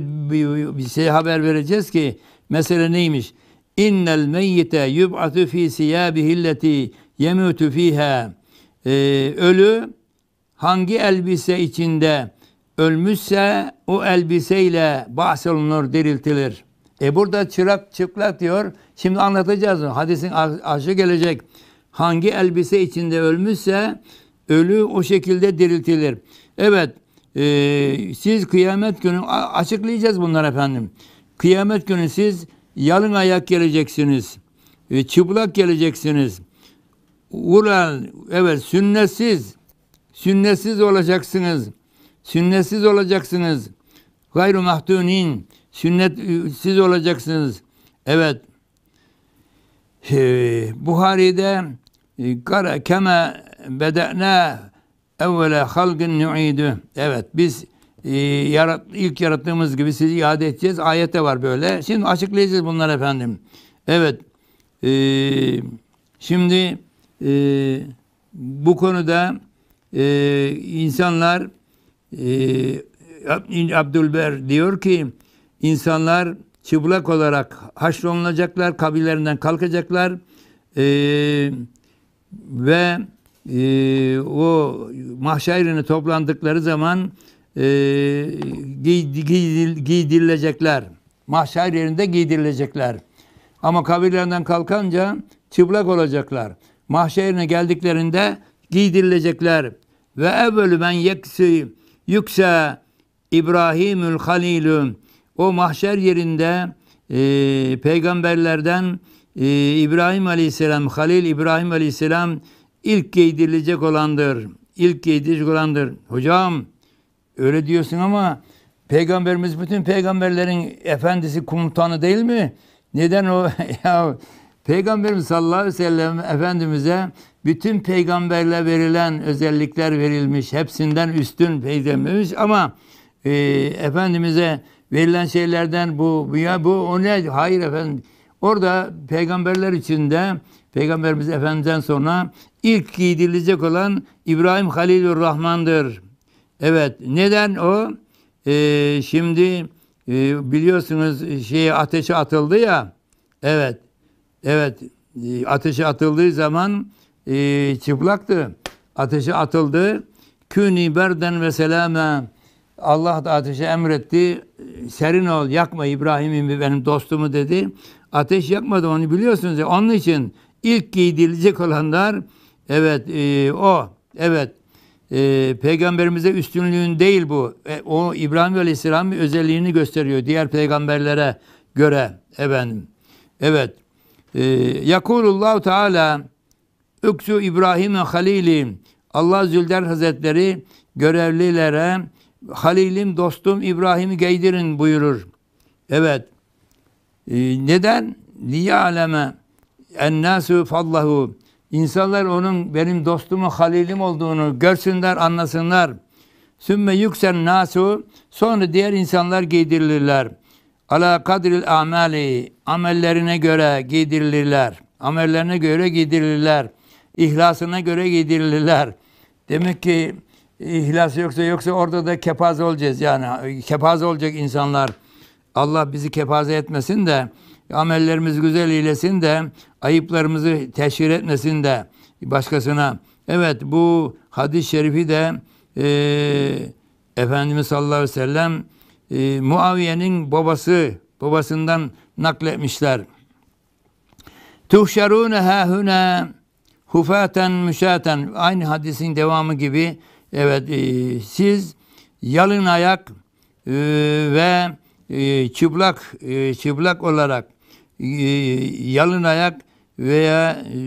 bir şey haber vereceğiz ki mesele neymiş? İnnel meyyite yub'atü fî siyâbihilleti yemûtü fîhâ. Ee, ölü hangi elbise içinde ölmüşse o elbiseyle bahsolunur, diriltilir. E burada çırak çıplak diyor. Şimdi anlatacağız. Hadisin aşı gelecek. Hangi elbise içinde ölmüşse ölü o şekilde diriltilir. Evet e, siz kıyamet günü açıklayacağız bunlar efendim. Kıyamet günü siz yalın ayak geleceksiniz. E, çıplak geleceksiniz. Ulan evet sünnetsiz. Sünnetsiz olacaksınız. Sünnetsiz olacaksınız. Gayru mahdunin. Sünnetsiz olacaksınız. Evet. E, Buhari'de kara keme bedene Evvela halgın nu'idu. Evet biz e, yarat, ilk yarattığımız gibi sizi iade edeceğiz. Ayette var böyle. Şimdi açıklayacağız bunlar efendim. Evet. E, şimdi e, bu konuda e, insanlar e, Abdülber diyor ki insanlar çıplak olarak haşrolunacaklar, kabirlerinden kalkacaklar e, ve e, o mahşerine toplandıkları zaman e, giydil, giydirilecekler. Mahşer yerinde giydirilecekler. Ama kabirlerinden kalkanca çıplak olacaklar. Mahşerine geldiklerinde giydirilecekler. Ve evvelü men yeksi yükse İbrahimül Halilü o mahşer yerinde e, peygamberlerden e, İbrahim Aleyhisselam, Halil İbrahim Aleyhisselam ilk giydirilecek olandır. İlk giydirilecek olandır. Hocam öyle diyorsun ama peygamberimiz bütün peygamberlerin efendisi komutanı değil mi? Neden o ya Peygamberimiz sallallahu aleyhi ve sellem Efendimiz'e bütün peygamberle verilen özellikler verilmiş. Hepsinden üstün peygamberimiz ama e, Efendimiz'e verilen şeylerden bu, bu ya bu o ne? Hayır efendim. Orada peygamberler içinde Peygamberimiz efendiden sonra ilk giydirilecek olan İbrahim Halilur Rahman'dır. Evet neden o? Ee, şimdi e, biliyorsunuz şey ateşe atıldı ya. Evet. Evet. E, ateşe atıldığı zaman e, çıplaktı. Ateşe atıldı. Küni berden ve selame. Allah da ateşe emretti. Serin ol, yakma İbrahim'imi benim dostumu dedi. Ateş yakmadı onu biliyorsunuz. Ya. Onun için ilk giydirilecek olanlar Evet e, o. Evet. E, peygamberimize üstünlüğün değil bu. E, o İbrahim Aleyhisselam özelliğini gösteriyor diğer peygamberlere göre efendim. Evet. E, Yakulullahu Teala Üksü İbrahim'e halili Allah Zülder Hazretleri görevlilere Halilim dostum İbrahim'i giydirin buyurur. Evet. E, neden? Liye aleme en nasu fallahu İnsanlar onun benim dostumu, halilim olduğunu görsünler, anlasınlar. Sümme yüksen nasu sonra diğer insanlar giydirilirler. Ala kadril ameli amellerine göre giydirilirler. Amellerine göre giydirilirler. İhlasına göre giydirilirler. Demek ki ihlas yoksa yoksa orada da kepaze olacağız yani. Kepaze olacak insanlar. Allah bizi kepaze etmesin de amellerimiz güzel eylesin de ayıplarımızı teşhir etmesin de başkasına. Evet bu hadis-i şerifi de e, Efendimiz sallallahu aleyhi ve sellem e, Muaviye'nin babası babasından nakletmişler. Tuhşerûne hâhüne hufaten müşaten aynı hadisin devamı gibi evet e, siz yalın ayak e, ve e, çıplak e, çıplak olarak e, yalın ayak veya e,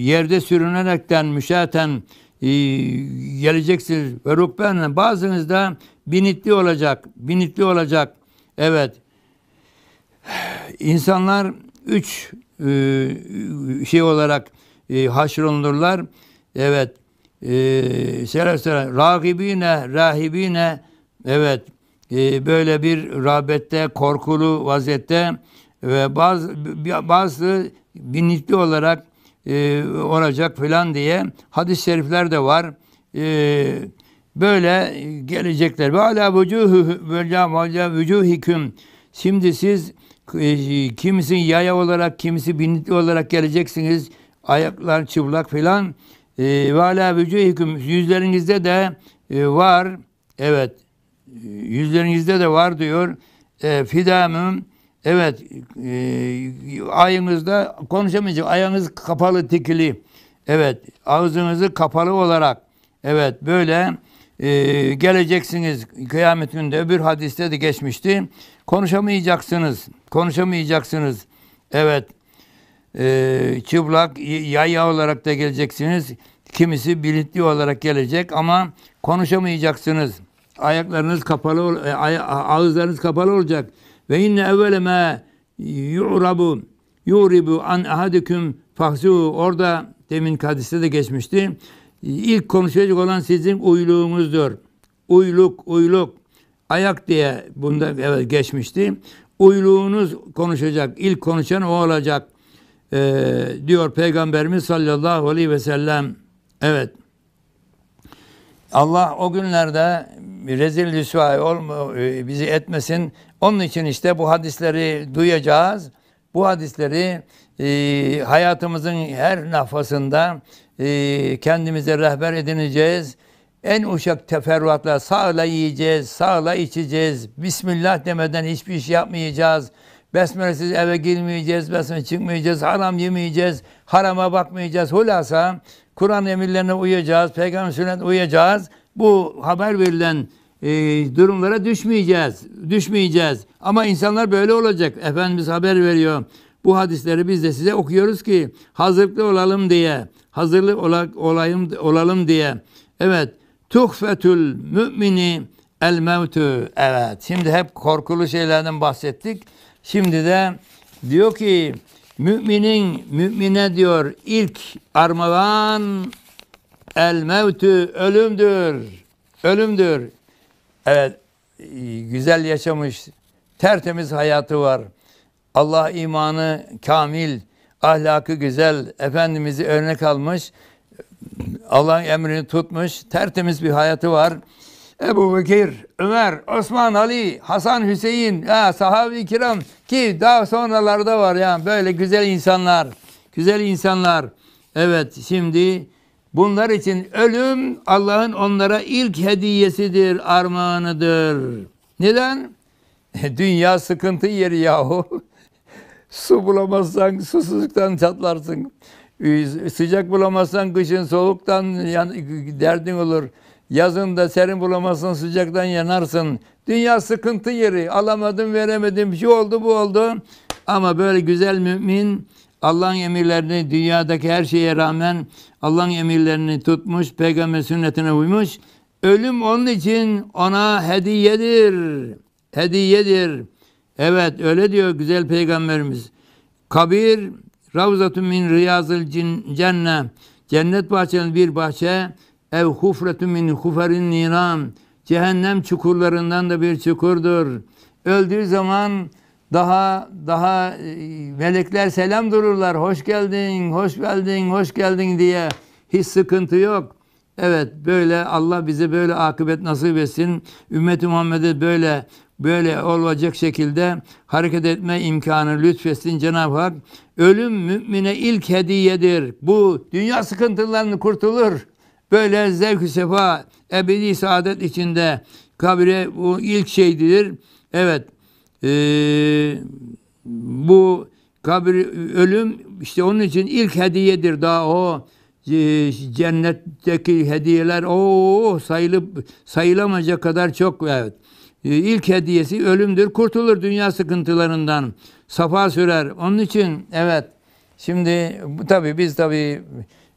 yerde sürünerekten müşaten e, geleceksiniz. Ve rukbenle bazınız da binitli olacak. Binitli olacak. Evet. İnsanlar üç şey olarak haşrolunurlar. Evet. Selam selam. Rahibine, rahibine. Evet. Böyle bir rağbette, korkulu vaziyette ve bazı bazı binitli olarak e, olacak filan diye hadis-i şerifler de var. E, böyle gelecekler. Ve ala vücuhikum Şimdi siz e, kimisi yaya olarak, kimisi binitli olarak geleceksiniz. Ayaklar çıplak filan. E, ve ala vücuhikum yüzlerinizde de e, var. Evet. E, yüzlerinizde de var diyor. E, fidamım Evet, e, ayınızda konuşamayacak. Ayağınız kapalı, tikili. Evet, ağzınızı kapalı olarak. Evet, böyle e, geleceksiniz kıyamet günde. Öbür hadiste de geçmişti. Konuşamayacaksınız. Konuşamayacaksınız. Evet, e, çıplak, yaya olarak da geleceksiniz. Kimisi bilintli olarak gelecek ama konuşamayacaksınız. Ayaklarınız kapalı, e, ağızlarınız kapalı olacak. Ve inne evvele me yu'rabu yuribu an ahadüküm fahzu orada demin hadiste de geçmişti. İlk konuşacak olan sizin uyluğunuzdur. Uyluk, uyluk. Ayak diye bunda evet geçmişti. Uyluğunuz konuşacak. İlk konuşan o olacak. Ee, diyor Peygamberimiz sallallahu aleyhi ve sellem. Evet. Allah o günlerde rezil rüsvay olma e, bizi etmesin. Onun için işte bu hadisleri duyacağız. Bu hadisleri e, hayatımızın her nafasında e, kendimize rehber edineceğiz. En uşak teferruatla sağla yiyeceğiz, sağla içeceğiz. Bismillah demeden hiçbir iş yapmayacağız. Besmelesiz eve girmeyeceğiz, besmele çıkmayacağız, haram yemeyeceğiz, harama bakmayacağız. Hulasa Kur'an emirlerine uyacağız, peygamber sünnetine uyacağız. Bu haber verilen e, durumlara düşmeyeceğiz. Düşmeyeceğiz. Ama insanlar böyle olacak. Efendimiz haber veriyor. Bu hadisleri biz de size okuyoruz ki hazırlıklı olalım diye. Hazırlı olayım, olalım diye. Evet. Tuhfetül mümini el mevtü. Evet. Şimdi hep korkulu şeylerden bahsettik. Şimdi de diyor ki müminin mümine diyor ilk armağan el mevtü ölümdür. Ölümdür. Evet e, güzel yaşamış, tertemiz hayatı var. Allah imanı kamil, ahlakı güzel, Efendimiz'i örnek almış, Allah'ın emrini tutmuş, tertemiz bir hayatı var. Ebu Bekir, Ömer, Osman, Ali, Hasan, Hüseyin, ya, sahabi kiram ki daha sonralarda var yani böyle güzel insanlar, güzel insanlar. Evet şimdi Bunlar için ölüm Allah'ın onlara ilk hediyesidir, armağanıdır. Neden? Dünya sıkıntı yeri yahu. Su bulamazsan susuzluktan çatlarsın. Sıcak bulamazsan kışın soğuktan yan, derdin olur. Yazın da serin bulamazsan sıcaktan yanarsın. Dünya sıkıntı yeri. Alamadım veremedim şu oldu bu oldu. Ama böyle güzel mümin Allah'ın emirlerini dünyadaki her şeye rağmen Allah'ın emirlerini tutmuş, peygamber sünnetine uymuş. Ölüm onun için ona hediyedir. Hediyedir. Evet öyle diyor güzel peygamberimiz. Kabir Ravzatun min riyazil cenne. Cennet bahçenin bir bahçe. Ev hufretun min huferin niran. Cehennem çukurlarından da bir çukurdur. Öldüğü zaman daha daha e, melekler selam dururlar. Hoş geldin, hoş geldin, hoş geldin diye. Hiç sıkıntı yok. Evet böyle Allah bize böyle akıbet nasip etsin. Ümmeti Muhammed'e böyle böyle olacak şekilde hareket etme imkanı lütfetsin Cenab-ı Hak. Ölüm mümine ilk hediyedir. Bu dünya sıkıntılarını kurtulur. Böyle zevk-ü sefa, ebedi saadet içinde kabire bu ilk şeydir. Evet e, bu kabir ölüm işte onun için ilk hediyedir daha o e, cennetteki hediyeler o sayılıp sayılamayacak kadar çok evet. E, ilk hediyesi ölümdür. Kurtulur dünya sıkıntılarından. Safa sürer. Onun için evet şimdi tabi biz tabi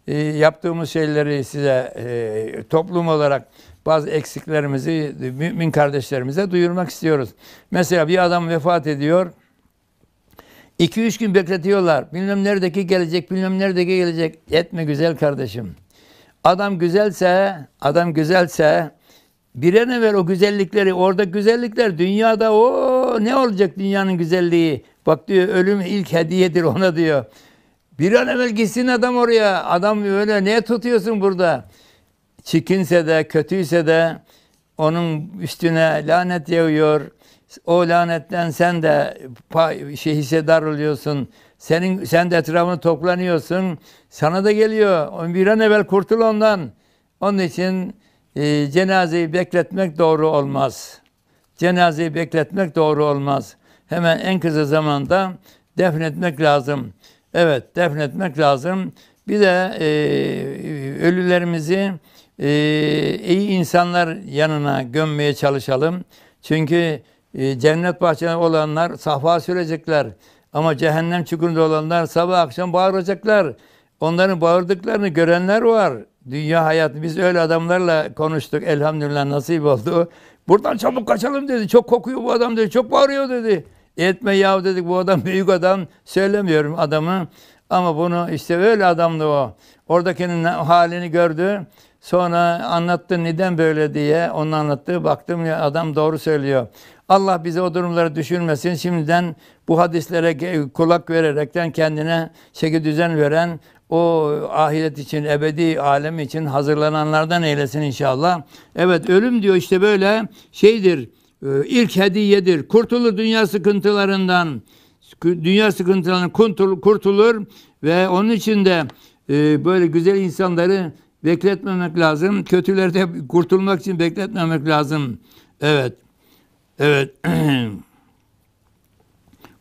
e, yaptığımız şeyleri size e, toplum olarak bazı eksiklerimizi mümin kardeşlerimize duyurmak istiyoruz. Mesela bir adam vefat ediyor. 2-3 gün bekletiyorlar. Bilmem neredeki gelecek, bilmem neredeki gelecek. Etme güzel kardeşim. Adam güzelse, adam güzelse bir an evvel o güzellikleri, orada güzellikler dünyada o ne olacak dünyanın güzelliği? Bak diyor ölüm ilk hediyedir ona diyor. Bir an evvel gitsin adam oraya. Adam öyle ne tutuyorsun burada? çirkinse de kötüyse de onun üstüne lanet yağıyor. O lanetten sen de pay, şey hissedar oluyorsun. Senin sen de etrafını toplanıyorsun. Sana da geliyor. Bir an evvel kurtul ondan. Onun için e, cenazeyi bekletmek doğru olmaz. Cenazeyi bekletmek doğru olmaz. Hemen en kısa zamanda defnetmek lazım. Evet, defnetmek lazım. Bir de e, ölülerimizi e, iyi insanlar yanına gömmeye çalışalım. Çünkü e, cennet bahçelerinde olanlar sahva sürecekler. Ama cehennem çukurunda olanlar sabah akşam bağıracaklar. Onların bağırdıklarını görenler var. Dünya hayatı biz öyle adamlarla konuştuk. Elhamdülillah nasip oldu. Buradan çabuk kaçalım dedi. Çok kokuyor bu adam dedi. Çok bağırıyor dedi. Etme yahu dedik bu adam büyük adam. Söylemiyorum adamı. Ama bunu işte öyle adamdı o. Oradakinin halini gördü. Sonra anlattı neden böyle diye onun anlattı baktım ya adam doğru söylüyor. Allah bizi o durumlara düşürmesin. Şimdiden bu hadislere kulak vererekten kendine şekil düzen veren o ahiret için, ebedi alem için hazırlananlardan eylesin inşallah. Evet ölüm diyor işte böyle şeydir, e, ilk hediyedir. Kurtulur dünya sıkıntılarından, dünya sıkıntılarından kurtulur ve onun için de e, böyle güzel insanları bekletmemek lazım. Kötülerde kurtulmak için bekletmemek lazım. Evet. Evet.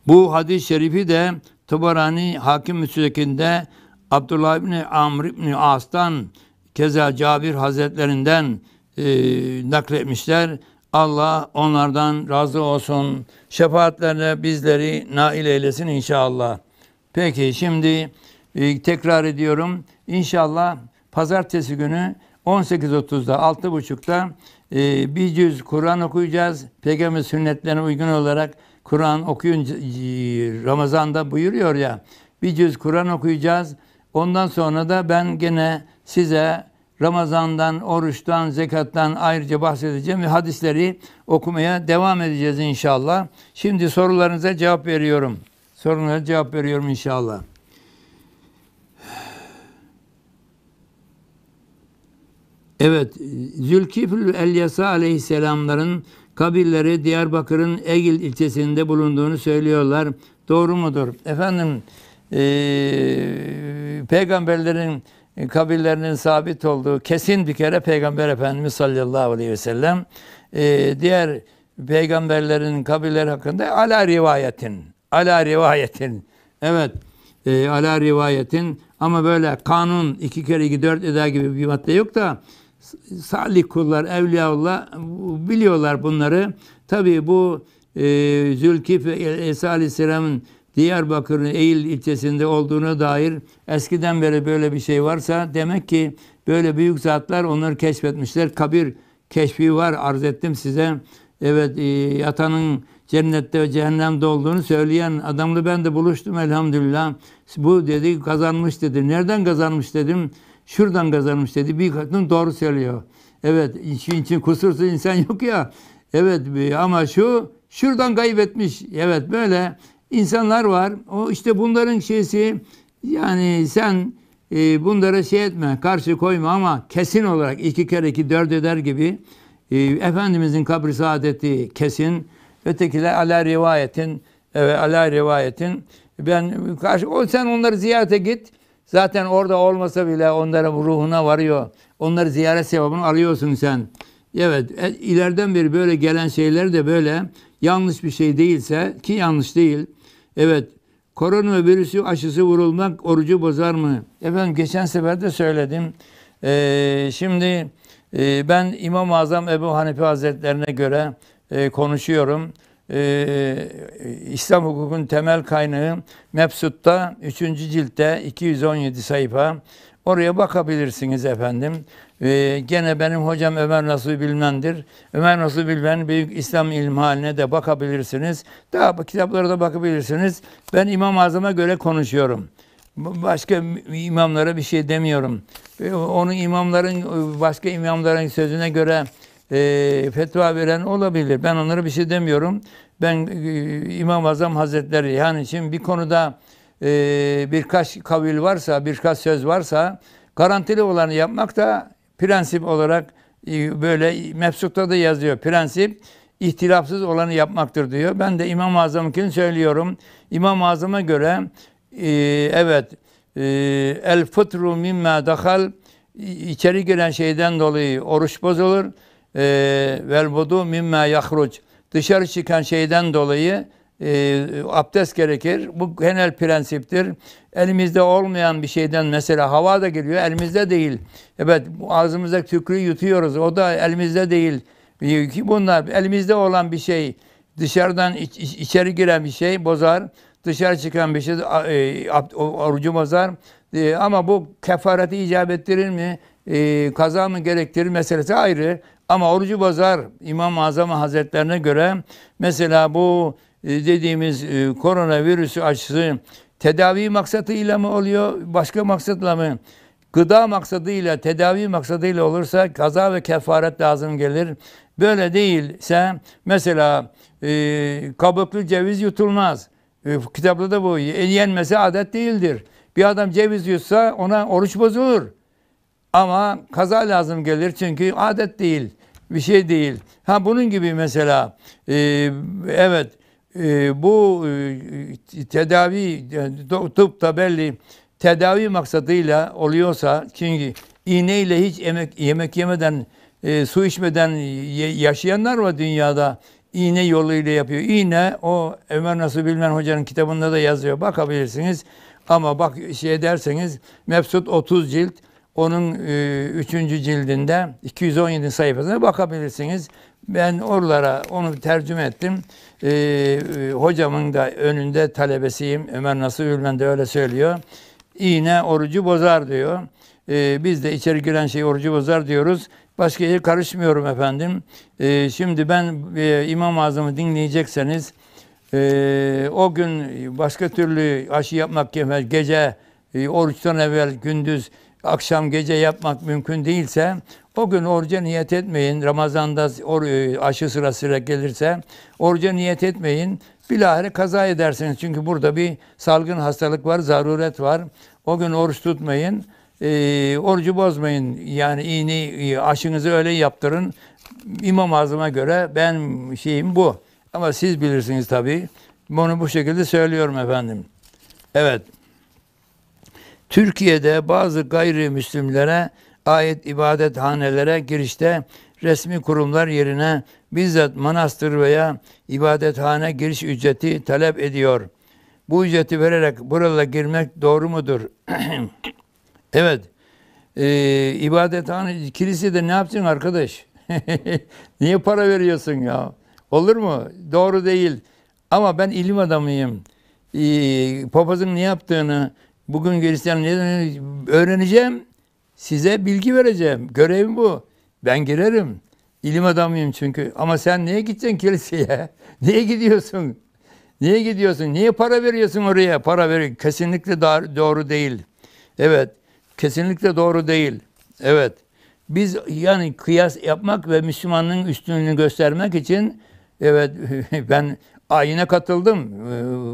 Bu hadis-i şerifi de Tıbarani Hakim Müsrekinde Abdullah İbni Amr İbni As'tan Keza Cabir Hazretlerinden e, nakletmişler. Allah onlardan razı olsun. Şefaatlerine bizleri nail eylesin inşallah. Peki şimdi e, tekrar ediyorum. İnşallah Pazartesi günü 18.30'da 6.30'da e, bir cüz Kur'an okuyacağız. Peygamber sünnetlerine uygun olarak Kur'an okuyun Ramazan'da buyuruyor ya. Bir cüz Kur'an okuyacağız. Ondan sonra da ben gene size Ramazan'dan, oruçtan, zekattan ayrıca bahsedeceğim ve hadisleri okumaya devam edeceğiz inşallah. Şimdi sorularınıza cevap veriyorum. Sorulara cevap veriyorum inşallah. Evet, Zülkifl el aleyhisselamların kabirleri Diyarbakır'ın Egil ilçesinde bulunduğunu söylüyorlar. Doğru mudur? Efendim, e, peygamberlerin e, kabirlerinin sabit olduğu kesin bir kere Peygamber Efendimiz sallallahu aleyhi ve sellem e, diğer peygamberlerin kabirleri hakkında ala rivayetin ala rivayetin evet e, ala rivayetin ama böyle kanun iki kere iki dört eder gibi bir madde yok da salih kullar, evliyaullah biliyorlar bunları. Tabii bu e, Zülkif Esa Aleyhisselam'ın Diyarbakır'ın Eğil ilçesinde olduğuna dair eskiden beri böyle bir şey varsa demek ki böyle büyük zatlar onları keşfetmişler. Kabir keşfi var arz ettim size. Evet e, yatanın cennette ve cehennemde olduğunu söyleyen adamla ben de buluştum elhamdülillah. Bu dedi kazanmış dedi. Nereden kazanmış dedim şuradan kazanmış dedi. Bir kadın doğru söylüyor. Evet için için kusursuz insan yok ya. Evet ama şu şuradan kaybetmiş. Evet böyle insanlar var. O işte bunların şeysi yani sen e, bunlara şey etme, karşı koyma ama kesin olarak iki kere iki dört eder gibi e, Efendimizin kabri saadeti kesin. Ötekiler ala rivayetin, ve ala rivayetin. Ben karşı, o sen onları ziyarete git. Zaten orada olmasa bile onların ruhuna varıyor. Onları ziyaret sevabını alıyorsun sen. Evet e, ileriden beri böyle gelen şeyler de böyle yanlış bir şey değilse ki yanlış değil. Evet koronavirüsü aşısı vurulmak orucu bozar mı? Efendim geçen sefer de söyledim. Ee, şimdi e, ben İmam-ı Azam Ebu Hanife Hazretlerine göre e, konuşuyorum e, İslam hukukun temel kaynağı Mebsut'ta 3. ciltte 217 sayfa. Oraya bakabilirsiniz efendim. Ee, gene benim hocam Ömer Nasuh Bilmen'dir. Ömer Nasuh Bilmen Büyük İslam İlim Haline de bakabilirsiniz. Daha bu kitaplara da bakabilirsiniz. Ben İmam Azam'a göre konuşuyorum. Başka imamlara bir şey demiyorum. Ee, onu imamların, başka imamların sözüne göre e, fetva veren olabilir. Ben onlara bir şey demiyorum. Ben e, İmam Azam Hazretleri yani şimdi bir konuda e, birkaç kavil varsa, birkaç söz varsa garantili olanı yapmak da prensip olarak e, böyle mefsukta da yazıyor. Prensip ihtilafsız olanı yapmaktır diyor. Ben de İmam-ı Azam'ınkini söylüyorum. İmam-ı Azam'a göre e, evet e, el fıtru mimma dahal içeri giren şeyden dolayı oruç bozulur ee, vel vudu mimme yahruc. Dışarı çıkan şeyden dolayı e, abdest gerekir. Bu genel prensiptir. Elimizde olmayan bir şeyden mesela hava da geliyor. Elimizde değil. Evet ağzımızda tükrü yutuyoruz. O da elimizde değil. Ki Bunlar elimizde olan bir şey dışarıdan iç, içeri giren bir şey bozar. Dışarı çıkan bir şey e, orucu bozar. E, ama bu kefareti icap ettirir mi? E, kaza mı gerektirir meselesi ayrı. Ama orucu bazar İmam-ı Azam Hazretlerine göre mesela bu e, dediğimiz e, koronavirüsü aşısı tedavi maksatıyla mı oluyor, başka maksatla mı? Gıda maksadıyla, tedavi maksadıyla olursa kaza ve kefaret lazım gelir. Böyle değilse mesela e, kabuklu ceviz yutulmaz. E, kitapta da bu. E, yenmesi adet değildir. Bir adam ceviz yutsa ona oruç bozulur. Ama kaza lazım gelir çünkü adet değil bir şey değil. Ha bunun gibi mesela e, evet e, bu e, tedavi e, tıpta belli tedavi maksadıyla oluyorsa çünkü iğneyle hiç yemek yemek yemeden e, su içmeden yaşayanlar var dünyada iğne yoluyla yapıyor. İğne o Ömer Nasuh Bilmen Hoca'nın kitabında da yazıyor. Bakabilirsiniz. Ama bak şey derseniz Mefsut 30 cilt onun e, üçüncü cildinde 217 sayfasına bakabilirsiniz. Ben oralara onu tercüme ettim. E, e hocamın da önünde talebesiyim. Ömer Nasuh Ülmen de öyle söylüyor. İğne orucu bozar diyor. E, biz de içeri giren şey orucu bozar diyoruz. Başka yere karışmıyorum efendim. E, şimdi ben e, İmam Azam'ı dinleyecekseniz e, o gün başka türlü aşı yapmak yemez. Gece e, oruçtan evvel gündüz akşam gece yapmak mümkün değilse o gün oruca niyet etmeyin. Ramazan'da or, e, aşı sırasıyla gelirse oruca niyet etmeyin. Bilahare kaza edersiniz. Çünkü burada bir salgın hastalık var, zaruret var. O gün oruç tutmayın. E, orucu bozmayın. Yani iğne e, aşınızı öyle yaptırın. İmam Azam'a göre ben şeyim bu. Ama siz bilirsiniz tabii. Bunu bu şekilde söylüyorum efendim. Evet. Türkiye'de bazı gayrimüslimlere ait ibadethanelere girişte resmi kurumlar yerine bizzat manastır veya ibadethane giriş ücreti talep ediyor. Bu ücreti vererek buralara girmek doğru mudur? evet. Ee, ibadethane, kilisede ne yapsın arkadaş? Niye para veriyorsun ya? Olur mu? Doğru değil. Ama ben ilim adamıyım. Ee, papazın ne yaptığını, Bugün Hristiyan neden öğreneceğim? Size bilgi vereceğim. Görevim bu. Ben girerim. İlim adamıyım çünkü. Ama sen niye gideceksin kiliseye? niye gidiyorsun? Niye gidiyorsun? Niye para veriyorsun oraya? Para ver kesinlikle doğru değil. Evet. Kesinlikle doğru değil. Evet. Biz yani kıyas yapmak ve Müslümanın üstünlüğünü göstermek için evet ben ayine katıldım. Ee,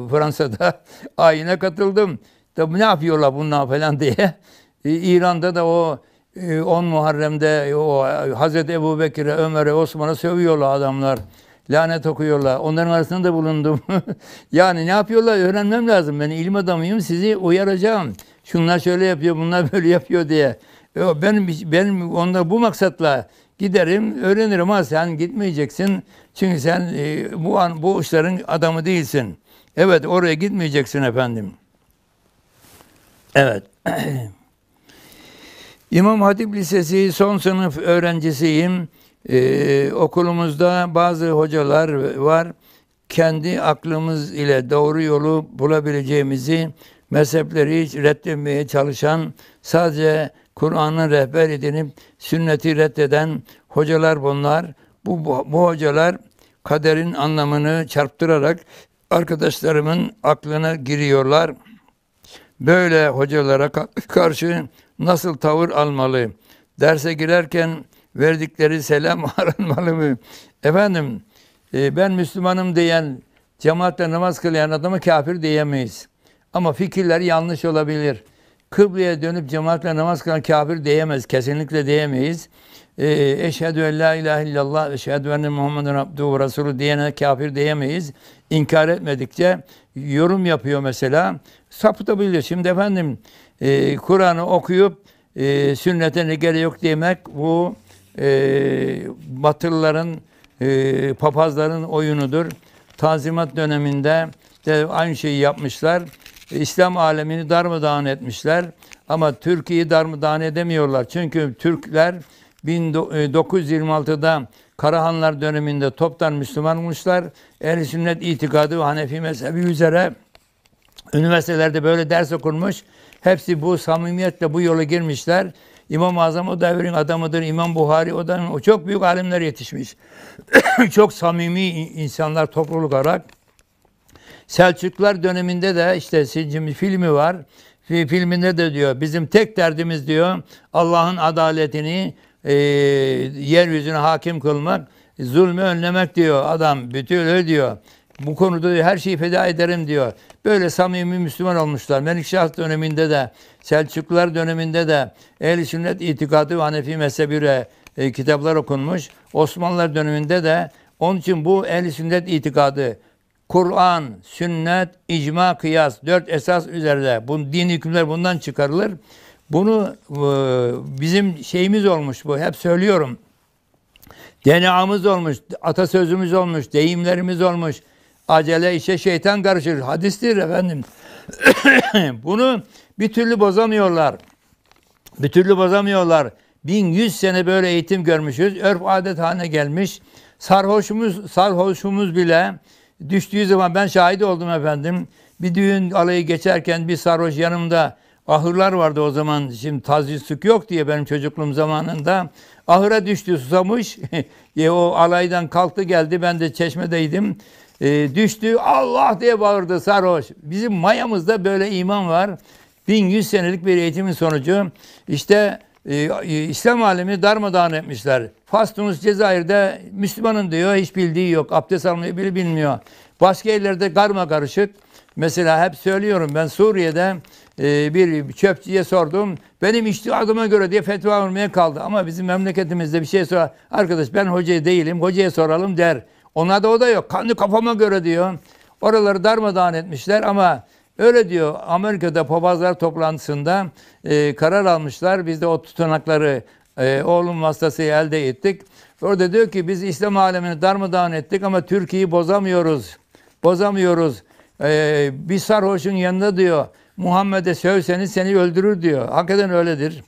Fransa'da ayine katıldım da ne yapıyorlar bunlar falan diye. İran'da da o 10 e, Muharrem'de o Hazreti Ebu Bekir'e, Ömer'e, Osman'a sövüyorlar adamlar. Lanet okuyorlar. Onların arasında da bulundum. yani ne yapıyorlar öğrenmem lazım. Ben ilim adamıyım sizi uyaracağım. Şunlar şöyle yapıyor, bunlar böyle yapıyor diye. Ben, ben onda bu maksatla giderim, öğrenirim ama sen gitmeyeceksin. Çünkü sen e, bu an bu işlerin adamı değilsin. Evet oraya gitmeyeceksin efendim.'' Evet. İmam Hatip Lisesi son sınıf öğrencisiyim. Ee, okulumuzda bazı hocalar var. Kendi aklımız ile doğru yolu bulabileceğimizi, mezhepleri hiç reddetmeye çalışan, sadece Kur'an'ın rehber edinip sünneti reddeden hocalar bunlar. Bu, bu, bu hocalar kaderin anlamını çarptırarak arkadaşlarımın aklına giriyorlar.'' Böyle hocalara karşı nasıl tavır almalı? Derse girerken verdikleri selam aranmalı mı? Efendim e, ben Müslümanım diyen, cemaatle namaz kılayan adamı kafir diyemeyiz. Ama fikirleri yanlış olabilir. Kıbleye dönüp cemaatle namaz kılan kafir diyemez. Kesinlikle diyemeyiz. E, eşhedü en la ilahe illallah, eşhedü enne Muhammeden abduhu Resulü diyene kafir diyemeyiz. İnkar etmedikçe yorum yapıyor mesela sapıtabiliyor. Şimdi efendim e, Kur'an'ı okuyup e, sünnetine gerek yok demek bu e, batılıların e, papazların oyunudur. Tanzimat döneminde de aynı şeyi yapmışlar. İslam alemini darmadağın etmişler. Ama Türkiye'yi darmadağın edemiyorlar. Çünkü Türkler 1926'da e, Karahanlar döneminde toptan Müslüman olmuşlar. Ehl-i sünnet itikadı Hanefi mezhebi üzere Üniversitelerde böyle ders okunmuş. Hepsi bu samimiyetle bu yola girmişler. İmam-ı Azam o devrin adamıdır. İmam Buhari o da o çok büyük alimler yetişmiş. çok samimi insanlar topluluk olarak. Selçuklar döneminde de işte şimdi filmi var. Filminde de diyor bizim tek derdimiz diyor Allah'ın adaletini e, yeryüzüne hakim kılmak, zulmü önlemek diyor adam. Bütün öyle diyor. Bu konuda her şeyi feda ederim diyor. Böyle samimi Müslüman olmuşlar. Melikşah döneminde de, Selçuklular döneminde de Ehl-i Sünnet itikadı ve Hanefi mezhebüre e, kitaplar okunmuş. Osmanlılar döneminde de onun için bu Ehl-i Sünnet itikadı Kur'an, sünnet, icma, kıyas dört esas üzerinde. Bu din hükümler bundan çıkarılır. Bunu e, bizim şeyimiz olmuş bu. Hep söylüyorum. DNA'mız olmuş, atasözümüz olmuş, deyimlerimiz olmuş. Acele işe şeytan karışır. Hadistir efendim. Bunu bir türlü bozamıyorlar. Bir türlü bozamıyorlar. 1100 sene böyle eğitim görmüşüz. Örf adet haline gelmiş. Sarhoşumuz, sarhoşumuz bile düştüğü zaman ben şahit oldum efendim. Bir düğün alayı geçerken bir sarhoş yanımda ahırlar vardı o zaman. Şimdi taziz sık yok diye benim çocukluğum zamanında. Ahıra düştü susamış. e, o alaydan kalktı geldi. Ben de çeşmedeydim e, düştü. Allah diye bağırdı sarhoş. Bizim mayamızda böyle iman var. 1100 senelik bir eğitimin sonucu işte e, e İslam alemi darmadağın etmişler. Fas, Tunus, Cezayir'de Müslümanın diyor hiç bildiği yok. Abdest almayı bile bilmiyor. Başka yerlerde karma karışık. Mesela hep söylüyorum ben Suriye'de e, bir çöpçüye sordum. Benim işte iştihadıma göre diye fetva vermeye kaldı. Ama bizim memleketimizde bir şey sor. Arkadaş ben hocaya değilim. Hocaya soralım der. Ona da o da yok. Kendi kafama göre diyor. Oraları darmadağın etmişler ama öyle diyor Amerika'da papazlar toplantısında e, karar almışlar. Biz de o tutanakları e, oğlum vasıtasıyla elde ettik. Orada diyor ki biz İslam alemini darmadağın ettik ama Türkiye'yi bozamıyoruz. Bozamıyoruz. E, bir sarhoşun yanında diyor Muhammed'e sövseniz seni öldürür diyor. Hakikaten öyledir.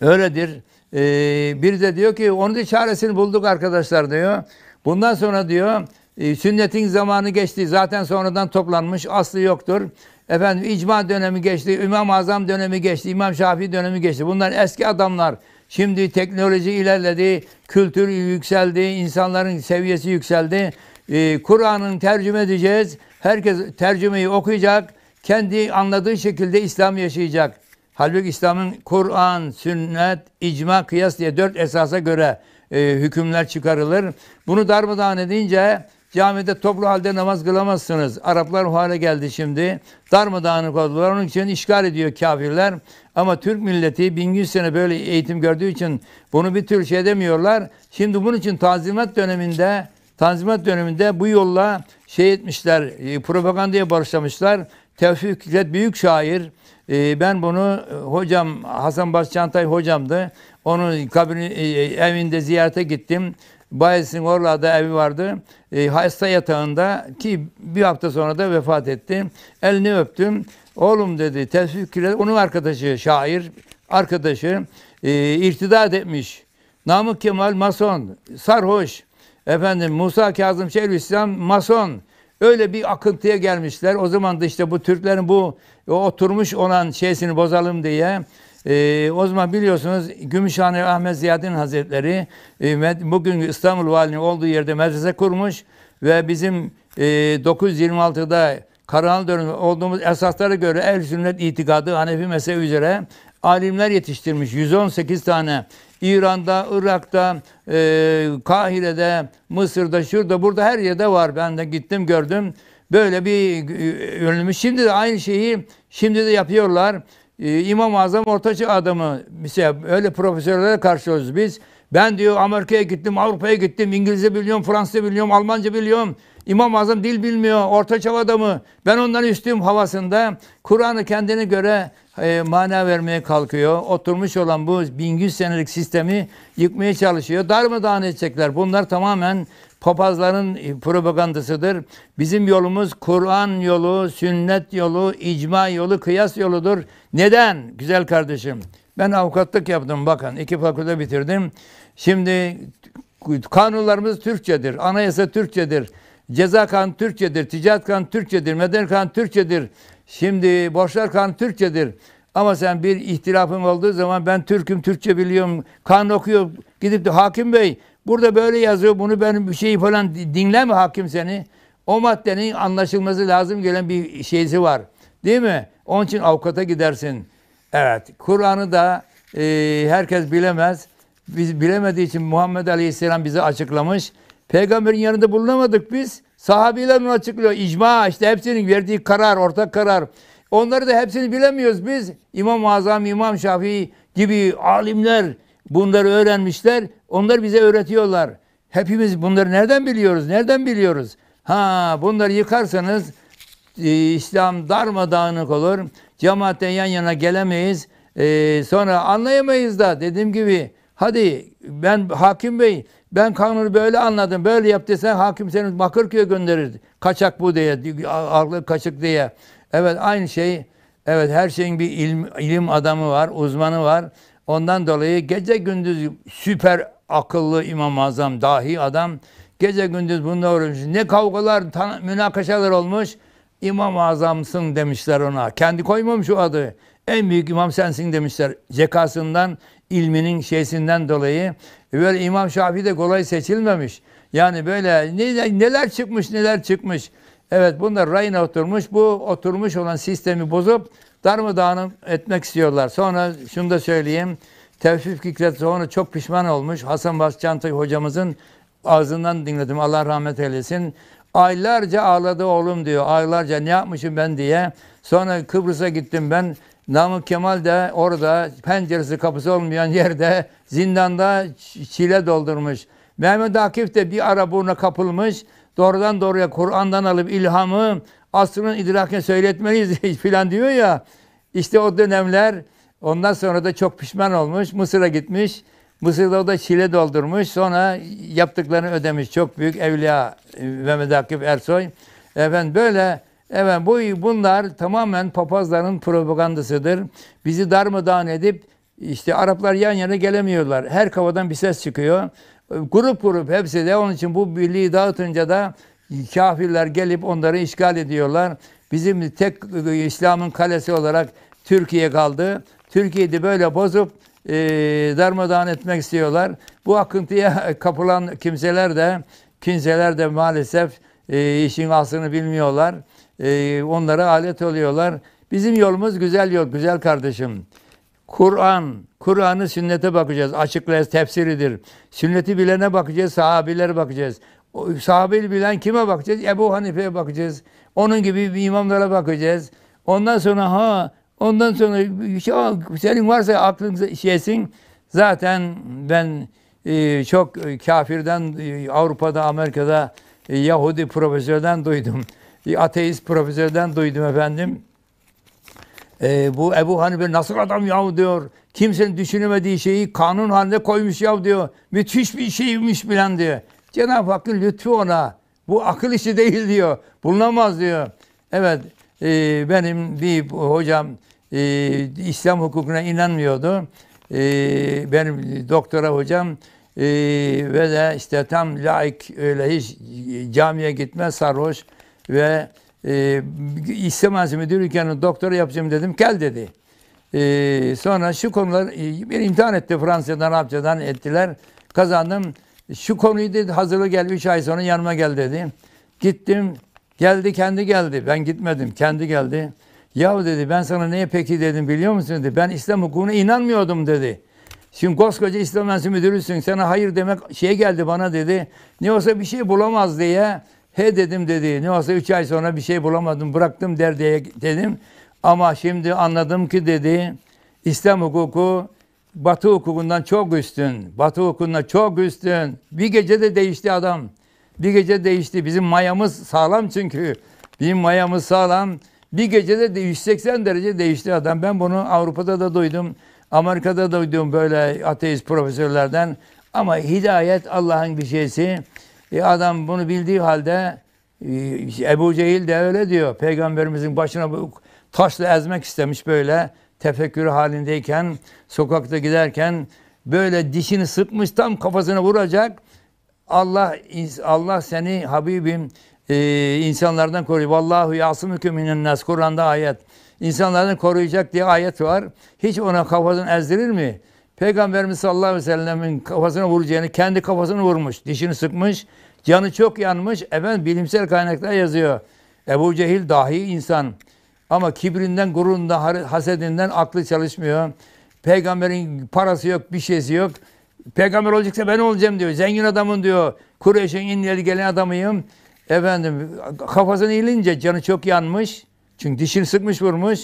Öyledir. Ee, bir de diyor ki onun da çaresini bulduk arkadaşlar diyor. Bundan sonra diyor e, sünnetin zamanı geçti. Zaten sonradan toplanmış. Aslı yoktur. Efendim icma dönemi geçti. İmam-ı Azam dönemi geçti. İmam Şafii dönemi geçti. Bunlar eski adamlar. Şimdi teknoloji ilerledi. Kültür yükseldi. insanların seviyesi yükseldi. E, Kur'an'ın tercüme edeceğiz. Herkes tercümeyi okuyacak. Kendi anladığı şekilde İslam yaşayacak. Halbuki İslam'ın Kur'an, sünnet, icma, kıyas diye dört esasa göre e, hükümler çıkarılır. Bunu darmadağın edince camide toplu halde namaz kılamazsınız. Araplar o hale geldi şimdi. Darmadağınık koydular Onun için işgal ediyor kafirler. Ama Türk milleti 1100 sene böyle eğitim gördüğü için bunu bir tür şey demiyorlar. Şimdi bunun için tanzimat döneminde Tanzimat döneminde bu yolla şey etmişler, e, propagandaya başlamışlar. Tevfik Fikret büyük şair. Ee, ben bunu e, hocam Hasan Başçantay hocamdı. Onun kabrini, e, e, evinde ziyarete gittim. Bayezid'in Orla'da evi vardı. E, hasta yatağında ki bir hafta sonra da vefat etti. Elini öptüm. Oğlum dedi Tevfik Fikret onun arkadaşı şair arkadaşı e, irtidat etmiş. Namık Kemal Mason, sarhoş. Efendim Musa Kazım Şerif İslam Mason. Öyle bir akıntıya gelmişler. O zaman da işte bu Türklerin bu oturmuş olan şeysini bozalım diye e, o zaman biliyorsunuz Gümüşhane Ahmet Ziyadin Hazretleri e, bugün İstanbul Valinin olduğu yerde medrese kurmuş ve bizim e, 926'da Karahanlı olduğumuz esaslara göre el sünnet itikadı Hanefi mezhebi üzere alimler yetiştirmiş. 118 tane İran'da, Irak'ta, e, Kahire'de, Mısır'da, şurada, burada her yerde var. Ben de gittim gördüm. Böyle bir yönelmiş. E, şimdi de aynı şeyi şimdi de yapıyorlar. E, İmam-ı Azam ortaçı adamı. Mesela şey, öyle profesörlere karşılıyoruz biz. Ben diyor Amerika'ya gittim, Avrupa'ya gittim, İngilizce biliyorum, Fransızca biliyorum, Almanca biliyorum. İmam Azam dil bilmiyor, orta adamı. Ben ondan üstüm havasında Kur'an'ı kendine göre e, mana vermeye kalkıyor. Oturmuş olan bu 1100 senelik sistemi yıkmaya çalışıyor. Darmadağın edecekler. Bunlar tamamen papazların e, propagandasıdır. Bizim yolumuz Kur'an yolu, sünnet yolu, icma yolu, kıyas yoludur. Neden güzel kardeşim? Ben avukatlık yaptım bakın. iki fakülte bitirdim. Şimdi kanunlarımız Türkçedir. Anayasa Türkçedir. Ceza kan Türkçedir, ticaret kan Türkçedir, meden kan Türkçedir, Şimdi borçlar kan Türkçedir. Ama sen bir ihtilafın olduğu zaman ben Türk'üm, Türkçe biliyorum, kan okuyor. Gidip de hakim bey burada böyle yazıyor bunu benim bir şeyi falan dinle mi hakim seni. O maddenin anlaşılması lazım gelen bir şeysi var. Değil mi? Onun için avukata gidersin. Evet. Kur'an'ı da e, herkes bilemez. Biz bilemediği için Muhammed Aleyhisselam bize açıklamış. Peygamberin yanında bulunamadık biz. Sahabiler bunu açıklıyor. İcma işte hepsinin verdiği karar, ortak karar. Onları da hepsini bilemiyoruz biz. İmam-ı Azam, İmam Şafii gibi alimler bunları öğrenmişler. Onlar bize öğretiyorlar. Hepimiz bunları nereden biliyoruz? Nereden biliyoruz? Ha bunları yıkarsanız e, İslam darmadağınık olur. Cemaatten yan yana gelemeyiz. E, sonra anlayamayız da dediğim gibi. Hadi ben Hakim Bey ben kanunu böyle anladım, böyle yap desen hakim seni Bakırköy'e gönderirdi. Kaçak bu diye, ağırlık kaçık diye. Evet aynı şey, evet her şeyin bir ilim, ilim adamı var, uzmanı var. Ondan dolayı gece gündüz süper akıllı İmam-ı Azam, dahi adam gece gündüz bunu uğraşmış. Ne kavgalar, münakaşalar olmuş. İmam-ı Azam'sın demişler ona. Kendi koymamış o adı. En büyük imam sensin demişler. Zekasından, ilminin şeysinden dolayı. E, böyle İmam Şafii de kolay seçilmemiş. Yani böyle neler çıkmış neler çıkmış. Evet bunlar rayına oturmuş. Bu oturmuş olan sistemi bozup darmadağın etmek istiyorlar. Sonra şunu da söyleyeyim. Tevfik Fikret sonra çok pişman olmuş. Hasan Basçantay hocamızın ağzından dinledim. Allah rahmet eylesin. Aylarca ağladı oğlum diyor. Aylarca ne yapmışım ben diye. Sonra Kıbrıs'a gittim ben. Namık Kemal de orada penceresi kapısı olmayan yerde zindanda çile doldurmuş. Mehmet Akif de bir ara buna kapılmış. Doğrudan doğruya Kur'an'dan alıp ilhamı asrının idrakine söyletmeliyiz filan diyor ya. İşte o dönemler ondan sonra da çok pişman olmuş. Mısır'a gitmiş. Mısır'da o da çile doldurmuş. Sonra yaptıklarını ödemiş. Çok büyük evliya e, Mehmet Akif Ersoy. Efendim böyle Evet bu bunlar tamamen papazların propagandasıdır. Bizi darmadağın edip işte Araplar yan yana gelemiyorlar. Her kafadan bir ses çıkıyor. Grup grup hepsi de onun için bu birliği dağıtınca da kafirler gelip onları işgal ediyorlar. Bizim tek İslam'ın kalesi olarak Türkiye kaldı. Türkiye'de böyle bozup e, darmadağın etmek istiyorlar. Bu akıntıya kapılan kimseler de kimseler de maalesef e, işin aslını bilmiyorlar e, onlara alet oluyorlar. Bizim yolumuz güzel yol, güzel kardeşim. Kur'an, Kur'an'ı sünnete bakacağız. Açıklayız, tefsiridir. Sünneti bilene bakacağız, sahabilere bakacağız. O, sahabeyi bilen kime bakacağız? Ebu Hanife'ye bakacağız. Onun gibi imamlara bakacağız. Ondan sonra ha, ondan sonra senin varsa aklın şeysin. Zaten ben e, çok kafirden e, Avrupa'da, Amerika'da e, Yahudi profesörden duydum bir ateist profesörden duydum efendim. E, bu Ebu Hanife nasıl adam yahu diyor. Kimsenin düşünemediği şeyi kanun haline koymuş yahu diyor. Müthiş bir şeymiş bilen diyor. Cenab-ı Hakk'ın lütfu ona. Bu akıl işi değil diyor. Bulunamaz diyor. Evet e, benim bir hocam e, İslam hukukuna inanmıyordu. E, benim doktora hocam e, ve de işte tam laik öyle hiç camiye gitmez sarhoş ve e, istemezim müdürken doktora yapacağım dedim. Gel dedi. E, sonra şu konular e, bir imtihan etti Fransa'dan, Arapçadan ettiler. Kazandım. Şu konuyu dedi hazırlı gel 3 ay sonra yanıma gel dedi. Gittim. Geldi kendi geldi. Ben gitmedim. Kendi geldi. Ya dedi ben sana neye peki dedim biliyor musun dedi. Ben İslam hukukuna inanmıyordum dedi. Şimdi koskoca İslam Enstitüsü müdürüsün sana hayır demek şey geldi bana dedi. Ne olsa bir şey bulamaz diye He dedim dedi. Ne olsa 3 ay sonra bir şey bulamadım. Bıraktım derdiye dedim. Ama şimdi anladım ki dedi. İslam hukuku Batı hukukundan çok üstün. Batı hukukundan çok üstün. Bir gecede değişti adam. Bir gece değişti. Bizim mayamız sağlam çünkü. Bizim mayamız sağlam. Bir gecede de 180 derece değişti adam. Ben bunu Avrupa'da da duydum. Amerika'da da duydum böyle ateist profesörlerden. Ama hidayet Allah'ın bir şeysi. E adam bunu bildiği halde e, Ebu Cehil de öyle diyor. Peygamberimizin başına bu taşla ezmek istemiş böyle tefekkür halindeyken, sokakta giderken böyle dişini sıkmış tam kafasına vuracak. Allah Allah seni Habibim e, insanlardan koruyor. Vallahu yasımükü minen nas. Kur'an'da ayet. İnsanlardan koruyacak diye ayet var. Hiç ona kafasını ezdirir mi? Peygamberimiz sallallahu aleyhi ve sellemin kafasına vuracağını kendi kafasını vurmuş. Dişini sıkmış. Canı çok yanmış. Efendim bilimsel kaynaklar yazıyor. Ebu Cehil dahi insan. Ama kibrinden, gururundan, hasedinden aklı çalışmıyor. Peygamberin parası yok, bir şeysi yok. Peygamber olacaksa ben olacağım diyor. Zengin adamın diyor. Kureyş'in inleri gelen adamıyım. Efendim kafasını ilince canı çok yanmış. Çünkü dişini sıkmış vurmuş.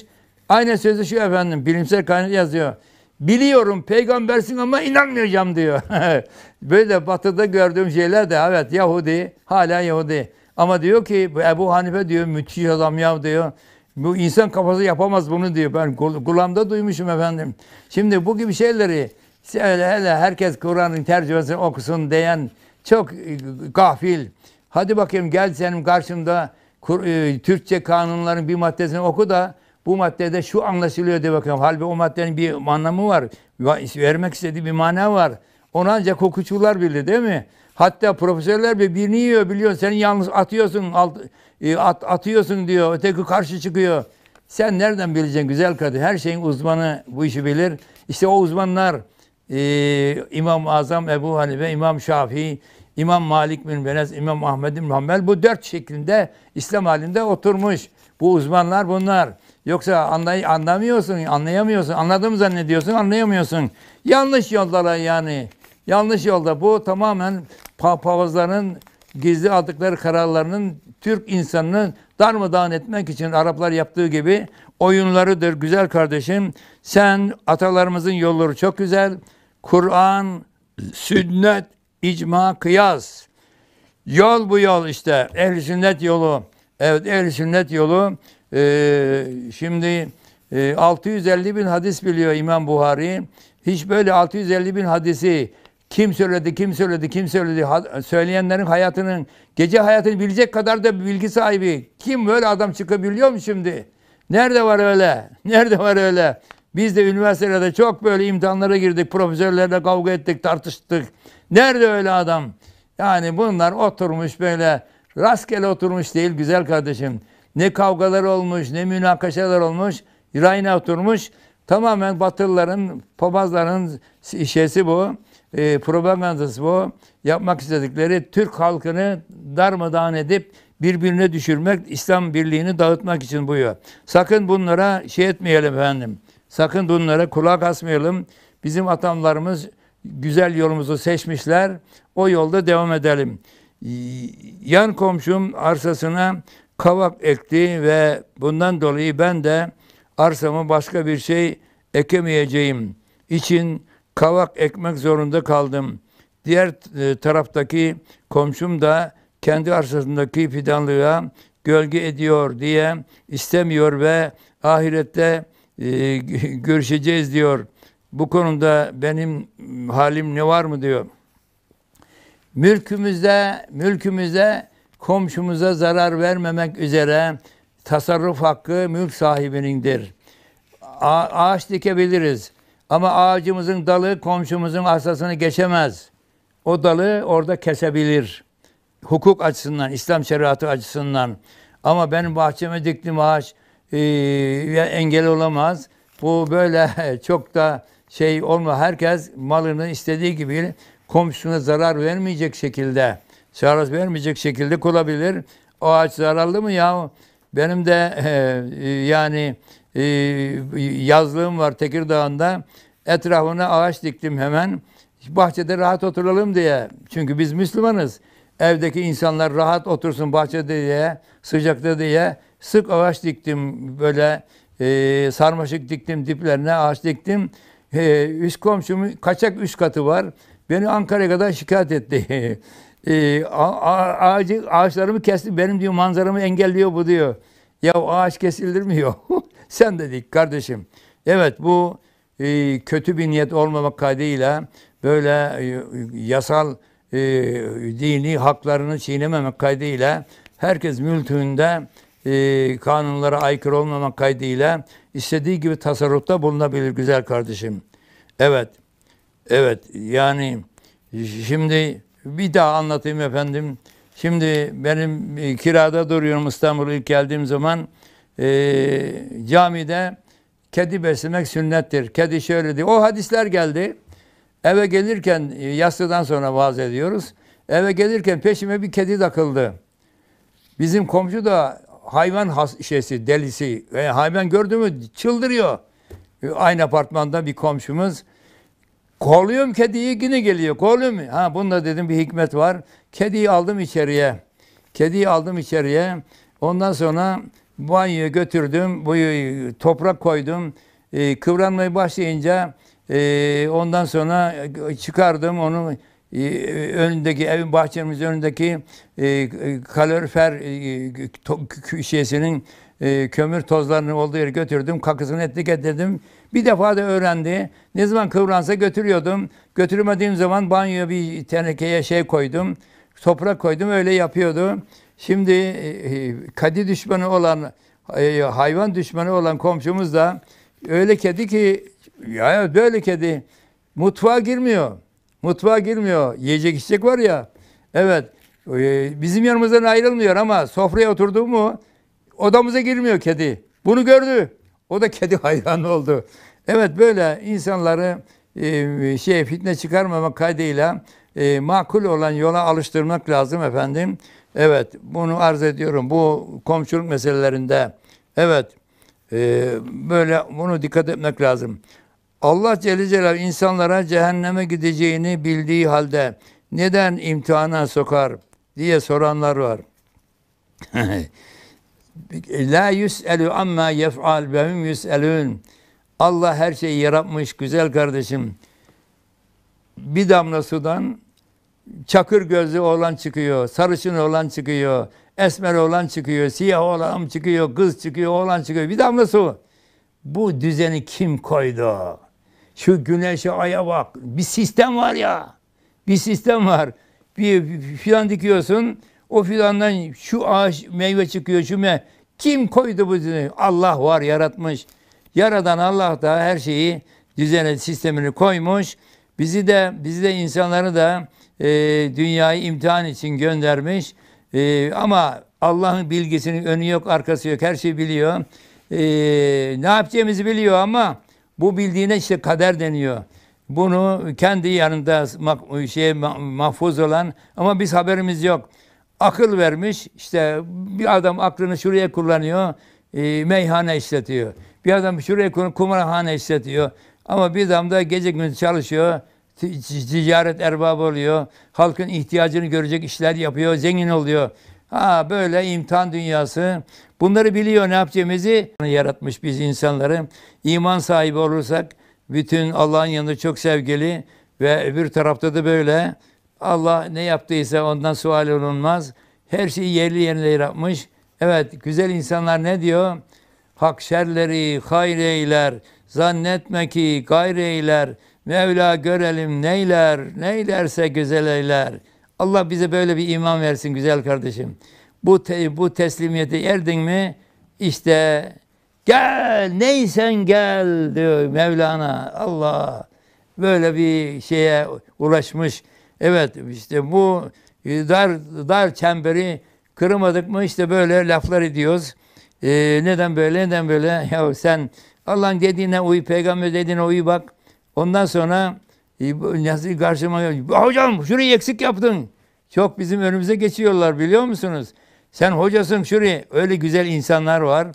Aynı sözü şu efendim bilimsel kaynak yazıyor. Biliyorum peygambersin ama inanmayacağım diyor. Böyle batıda gördüğüm şeyler de evet Yahudi, hala Yahudi. Ama diyor ki Ebu Hanife diyor müthiş adam ya diyor. Bu insan kafası yapamaz bunu diyor. Ben kulağımda duymuşum efendim. Şimdi bu gibi şeyleri hele hele herkes Kur'an'ın tercümesini okusun diyen çok e, gafil. Hadi bakayım gel senin karşımda e, Türkçe kanunların bir maddesini oku da bu maddede şu anlaşılıyor diye bakıyorum. Halbuki o maddenin bir anlamı var. Vermek istediği bir mana var. Onu ancak hukukçular bildi değil mi? Hatta profesörler bile birini yiyor biliyor. Sen yalnız atıyorsun alt, e, at, atıyorsun diyor. Öteki karşı çıkıyor. Sen nereden bileceksin güzel kadın? Her şeyin uzmanı bu işi bilir. İşte o uzmanlar e, i̇mam Azam Ebu Hanife, İmam Şafii, İmam Malik bin Benes, İmam Ahmed bin Hanbel bu dört şeklinde İslam halinde oturmuş. Bu uzmanlar bunlar. Yoksa anlay anlamıyorsun, anlayamıyorsun. Anladığımı zannediyorsun, anlayamıyorsun. Yanlış yollara yani. Yanlış yolda. Bu tamamen papazların gizli aldıkları kararlarının Türk insanını darmadağın etmek için Araplar yaptığı gibi oyunlarıdır güzel kardeşim. Sen atalarımızın yolları çok güzel. Kur'an, sünnet, icma, kıyas. Yol bu yol işte. Ehl-i sünnet yolu. Evet ehl-i sünnet yolu ee, şimdi e, 650 bin hadis biliyor İmam Buhari. Hiç böyle 650 bin hadisi kim söyledi, kim söyledi, kim söyledi, ha, söyleyenlerin hayatının, gece hayatını bilecek kadar da bilgi sahibi. Kim böyle adam çıkabiliyor mu şimdi? Nerede var öyle? Nerede var öyle? Biz de üniversitelerde çok böyle imtihanlara girdik, profesörlerle kavga ettik, tartıştık. Nerede öyle adam? Yani bunlar oturmuş böyle, rastgele oturmuş değil güzel kardeşim. Ne kavgalar olmuş, ne münakaşalar olmuş. Rayına oturmuş. Tamamen Batılıların, papazların işesi bu. E, propagandası bu. Yapmak istedikleri Türk halkını darmadağın edip birbirine düşürmek, İslam birliğini dağıtmak için buyuyor. Sakın bunlara şey etmeyelim efendim. Sakın bunlara kulak asmayalım. Bizim atamlarımız güzel yolumuzu seçmişler. O yolda devam edelim. Yan komşum arsasına kavak ekti ve bundan dolayı ben de arsamı başka bir şey ekemeyeceğim için kavak ekmek zorunda kaldım. Diğer e, taraftaki komşum da kendi arsasındaki fidanlığa gölge ediyor diye istemiyor ve ahirette e, görüşeceğiz diyor. Bu konuda benim halim ne var mı diyor. Mülkümüzde mülkümüzde komşumuza zarar vermemek üzere tasarruf hakkı mülk sahibinindir. A- ağaç dikebiliriz ama ağacımızın dalı komşumuzun asasını geçemez. O dalı orada kesebilir. Hukuk açısından, İslam şeriatı açısından. Ama benim bahçeme diktiğim ağaç e, engel olamaz. Bu böyle çok da şey olma. Herkes malını istediği gibi komşusuna zarar vermeyecek şekilde zarar vermeyecek şekilde kurabilir. O ağaç zararlı mı ya? Benim de e, yani e, yazlığım var Tekirdağ'ında. Etrafına ağaç diktim hemen. Bahçede rahat oturalım diye. Çünkü biz Müslümanız. Evdeki insanlar rahat otursun bahçede diye, sıcakta diye. Sık ağaç diktim böyle e, sarmaşık diktim diplerine ağaç diktim. E, üst komşumun kaçak üst katı var. Beni Ankara'ya kadar şikayet etti. e, ağacı, ağaçlarımı kesti benim diyor manzaramı engelliyor bu diyor. Ya ağaç kesilir mi yok? Sen dedik kardeşim. Evet bu e, kötü bir niyet olmamak kaydıyla böyle e, yasal e, dini haklarını çiğnememek kaydıyla herkes mültüğünde e, kanunlara aykırı olmamak kaydıyla istediği gibi tasarrufta bulunabilir güzel kardeşim. Evet. Evet yani şimdi bir daha anlatayım efendim. Şimdi benim e, kirada duruyorum İstanbul'a ilk geldiğim zaman e, camide kedi beslemek sünnettir. Kedi şöyle diyor. O hadisler geldi. Eve gelirken e, yastıdan sonra vaaz ediyoruz. Eve gelirken peşime bir kedi takıldı. Bizim komşu da hayvan has şeysi, delisi. E, hayvan gördü mü çıldırıyor. E, aynı apartmanda bir komşumuz. Kovluyorum kediyi yine geliyor. Kovluyorum. Ha bunda dedim bir hikmet var. Kediyi aldım içeriye. Kediyi aldım içeriye. Ondan sonra banyoya götürdüm. Bu e, toprak koydum. E, kıvranmaya başlayınca e, ondan sonra e, çıkardım onu e, önündeki evin bahçemizin önündeki kalorifer şeysinin e, kömür tozlarını olduğu yere götürdüm. Kakısını etlik etledim. Bir defa da öğrendi. Ne zaman kıvransa götürüyordum. Götürmediğim zaman banyoya bir tenekeye şey koydum. Toprak koydum öyle yapıyordu. Şimdi e, e, kadi düşmanı olan, e, hayvan düşmanı olan komşumuz da öyle kedi ki ya böyle kedi mutfağa girmiyor. Mutfağa girmiyor. Yiyecek içecek var ya. Evet. E, bizim yanımızdan ayrılmıyor ama sofraya oturdu mu Odamıza girmiyor kedi. Bunu gördü. O da kedi hayranı oldu. Evet böyle insanları e, şey fitne çıkarmamak kaydıyla e, makul olan yola alıştırmak lazım efendim. Evet bunu arz ediyorum. Bu komşuluk meselelerinde evet e, böyle bunu dikkat etmek lazım. Allah Celle Celal insanlara cehenneme gideceğini bildiği halde neden imtihana sokar diye soranlar var. la yüselü amma yef'al ve hum yüselün. Allah her şeyi yaratmış güzel kardeşim. Bir damla sudan çakır gözlü olan çıkıyor, sarışın olan çıkıyor, esmer olan çıkıyor, siyah olan çıkıyor, kız çıkıyor, olan çıkıyor. Bir damla su. Bu düzeni kim koydu? Şu güneşe aya bak. Bir sistem var ya. Bir sistem var. Bir filan dikiyorsun. O filandan şu ağaç meyve çıkıyor şu meyve. Kim koydu bu düzeni? Allah var yaratmış. Yaradan Allah da her şeyi düzene sistemini koymuş. Bizi de bizi de insanları da e, dünyayı imtihan için göndermiş. E, ama Allah'ın bilgisinin önü yok, arkası yok. Her şeyi biliyor. E, ne yapacağımızı biliyor ama bu bildiğine işte kader deniyor. Bunu kendi yanında şey mahfuz olan ama biz haberimiz yok akıl vermiş. İşte bir adam aklını şuraya kullanıyor, e, meyhane işletiyor. Bir adam şuraya kullanıyor, kumarhane işletiyor. Ama bir adam da gece gündüz çalışıyor, ticaret erbabı oluyor. Halkın ihtiyacını görecek işler yapıyor, zengin oluyor. Ha böyle imtihan dünyası. Bunları biliyor ne yapacağımızı yaratmış biz insanları. İman sahibi olursak bütün Allah'ın yanında çok sevgili ve öbür tarafta da böyle Allah ne yaptıysa ondan sual olunmaz. Her şeyi yerli yerine yapmış. Evet güzel insanlar ne diyor? Hak şerleri hayreyler, zannetme ki gayreyler, Mevla görelim neyler, neylerse güzel eyler. Allah bize böyle bir iman versin güzel kardeşim. Bu te, bu teslimiyete erdin mi? İşte gel neysen gel diyor Mevlana. Allah böyle bir şeye ulaşmış. Evet işte bu e, dar dar çemberi kırmadık mı işte böyle laflar ediyoruz. Ee, neden böyle neden böyle? Ya sen Allah'ın dediğine uy, peygamber dediğine uy bak. Ondan sonra e, nasıl karşıma hocam şurayı eksik yaptın. Çok bizim önümüze geçiyorlar biliyor musunuz? Sen hocasın şurayı. Öyle güzel insanlar var.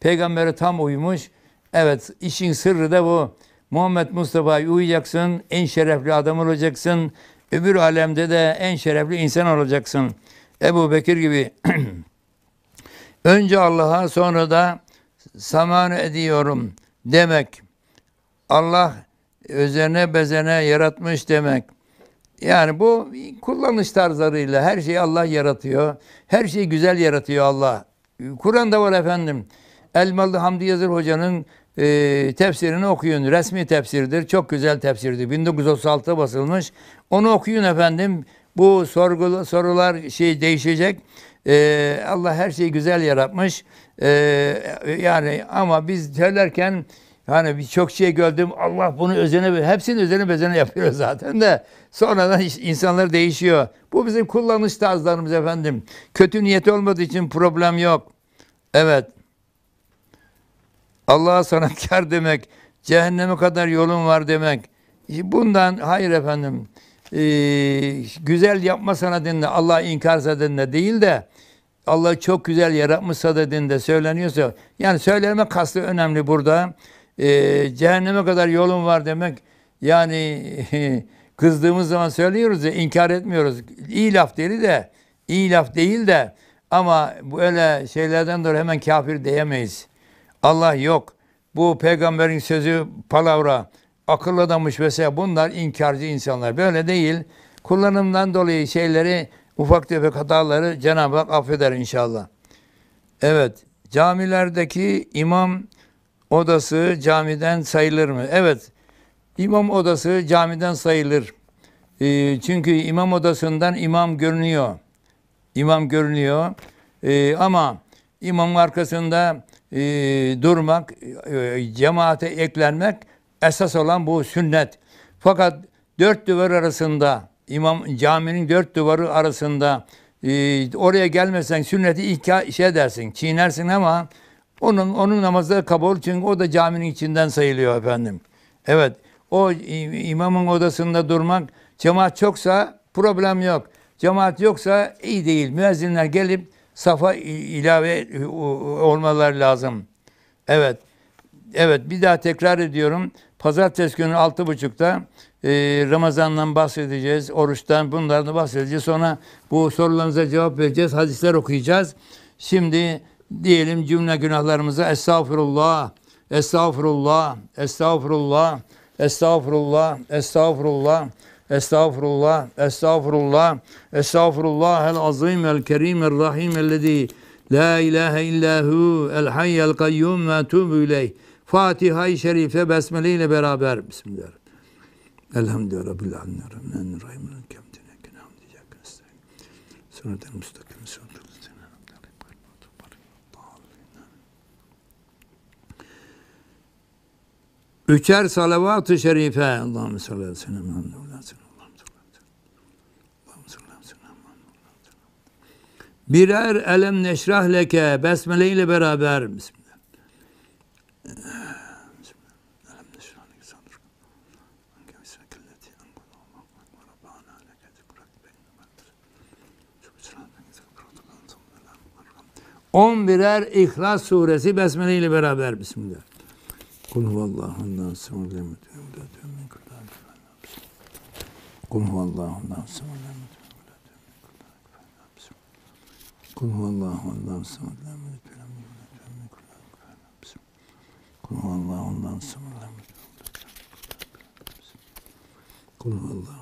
Peygamber'e tam uymuş. Evet işin sırrı da bu. Muhammed Mustafa'ya uyacaksın. En şerefli adam olacaksın. Öbür alemde de en şerefli insan olacaksın. Ebu Bekir gibi. Önce Allah'a sonra da saman ediyorum demek. Allah üzerine bezene yaratmış demek. Yani bu kullanış tarzlarıyla her şeyi Allah yaratıyor. Her şeyi güzel yaratıyor Allah. Kur'an'da var efendim. Elmalı Hamdi Yazır Hoca'nın e, tefsirini okuyun. Resmi tefsirdir. Çok güzel tefsirdir. 1936'da basılmış. Onu okuyun efendim. Bu sorgul sorular şey değişecek. E, Allah her şeyi güzel yaratmış. E, yani ama biz söylerken Hani birçok şey gördüm. Allah bunu özene, hepsini özene bezene yapıyor zaten de. Sonradan insanlar değişiyor. Bu bizim kullanış tarzlarımız efendim. Kötü niyet olmadığı için problem yok. Evet. Allah'a sanatkar demek, cehenneme kadar yolun var demek. E, bundan hayır efendim e, güzel yapma sanatında Allah inkar sadedinde değil de Allah çok güzel yaratmış sadedinde söyleniyorsa yani söyleme kastı önemli burada. E, cehenneme kadar yolun var demek yani kızdığımız zaman söylüyoruz ya inkar etmiyoruz. İyi laf değil de iyi laf değil de ama böyle şeylerden dolayı hemen kafir diyemeyiz. Allah yok. Bu peygamberin sözü palavra, akıl adamış vesaire bunlar inkarcı insanlar. Böyle değil. Kullanımdan dolayı şeyleri, ufak tefek hataları Cenab-ı Hak affeder inşallah. Evet, camilerdeki imam odası camiden sayılır mı? Evet, imam odası camiden sayılır. E, çünkü imam odasından imam görünüyor. İmam görünüyor. E, ama imamın arkasında ee, durmak, e, cemaate eklenmek esas olan bu sünnet. Fakat dört duvar arasında, imam caminin dört duvarı arasında e, oraya gelmesen sünneti ihka, şey edersin, çiğnersin ama onun onun namazları kabul çünkü o da caminin içinden sayılıyor efendim. Evet, o imamın odasında durmak, cemaat çoksa problem yok. Cemaat yoksa iyi değil. Müezzinler gelip safa ilave e, olmalar lazım. Evet. Evet bir daha tekrar ediyorum. Pazartesi günü 6.30'da e, Ramazan'dan bahsedeceğiz. Oruçtan bunlardan bahsedeceğiz. Sonra bu sorularınıza cevap vereceğiz. Hadisler okuyacağız. Şimdi diyelim cümle günahlarımıza estağfurullah, estağfurullah, estağfurullah, estağfurullah, estağfurullah. estağfurullah Estağfurullah, estağfurullah, estağfurullah el azim el kerim el rahim ellezî la ilahe illahu el hayyel kayyum ve tubu ileyh. Fatiha-i Şerife besmele ile beraber Bismillahirrahmanirrahim. Elhamdülillahi Rabbil alemin. Rahman rahim. Kemdine günahım diyecek. Sıratel müstakim. Sıratel Üçer salavat-ı şerife Allah'ım sallallahu aleyhi ve sellem Birer elem neşrah leke besmele ile beraber Bismillah. On birer İhlas suresi besmele ile beraber Bismillah. Kul huvallahu Allah'ından sıvır demet. Kul huvallahu Allah'ından Kul huvallahu allahu samet la melek ve lam yulad ve lam yekul lahu kufuven ahad. Kul huvallahu allahu samet la melek ve lam yulad ve lam yekul lahu kufuven ahad. Kul huvallahu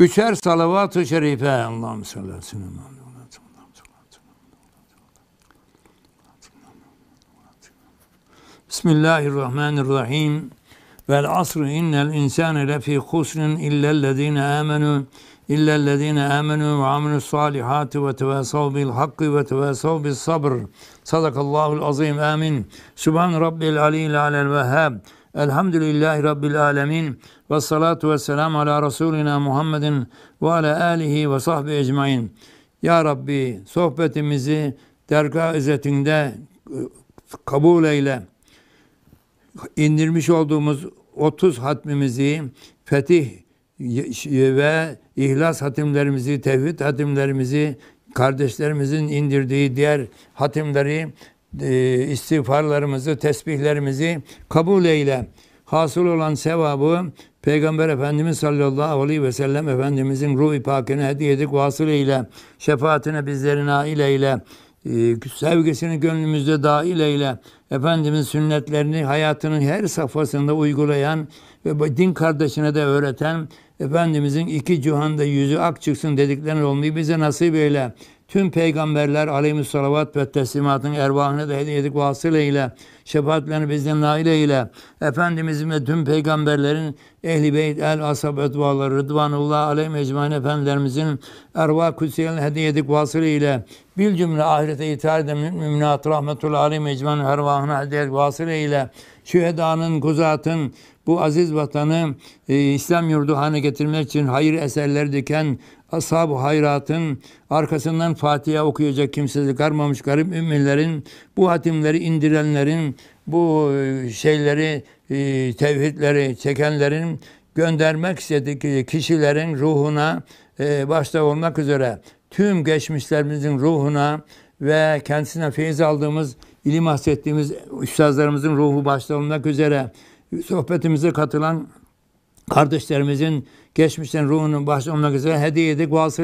Üçer salavat-ı şerife Allah'ım sallallahu aleyhi ve sellem. Bismillahirrahmanirrahim. Vel asr innel insane lefi husrin illellezine amenu illellezine amenu ve amilus salihati ve tevasav bil hakki ve tevasav bis sabr. Sadakallahul azim. Amin. Subhan rabbil alil alel vehhab. Elhamdülillahi Rabbil Alemin ve salatu ve selamu ala Resulina Muhammedin ve ala alihi ve sahbi ecmain. Ya Rabbi sohbetimizi dergah izzetinde e, kabul eyle. İndirmiş olduğumuz 30 hatmimizi fetih ve ihlas hatimlerimizi, tevhid hatimlerimizi, kardeşlerimizin indirdiği diğer hatimleri e, istiğfarlarımızı, tesbihlerimizi kabul eyle. Hasıl olan sevabı Peygamber Efendimiz sallallahu aleyhi ve sellem Efendimizin ruh-i pakine hediye edip vasıl eyle. Şefaatine bizleri nail eyle. E, sevgisini gönlümüzde dahil eyle. Efendimiz sünnetlerini hayatının her safhasında uygulayan ve din kardeşine de öğreten Efendimizin iki cihanda yüzü ak çıksın dediklerini olmayı bize nasip eyle. Tüm peygamberler aleyhissalavat ve teslimatın ervahını da hediye edip vasıl eyle. Şefaatlerini bizden nail eyle. Efendimizin ve tüm peygamberlerin ehli beyt, el ashab etvaları, rıdvanullah aleyhi mecmain efendilerimizin ervah kutsiyerini hediye edip vasıl eyle. Bil cümle ahirete ithal eden müminat rahmetullahi aleyhi mecmain ervahına hediye edip vasıl eyle. Şühedanın, kuzatın, bu aziz vatanı e, İslam yurdu haline getirmek için hayır eserleri diken ashab-ı hayratın arkasından Fatiha okuyacak kimsesi karmamış garip ümmilerin, bu hatimleri indirenlerin, bu e, şeyleri, e, tevhidleri çekenlerin göndermek istedikleri kişilerin ruhuna e, başta olmak üzere tüm geçmişlerimizin ruhuna ve kendisine feyiz aldığımız, ilim hasrettiğimiz üstazlarımızın ruhu başta olmak üzere sohbetimize katılan kardeşlerimizin geçmişten ruhunun bahşi olmak üzere hediye edip vasıl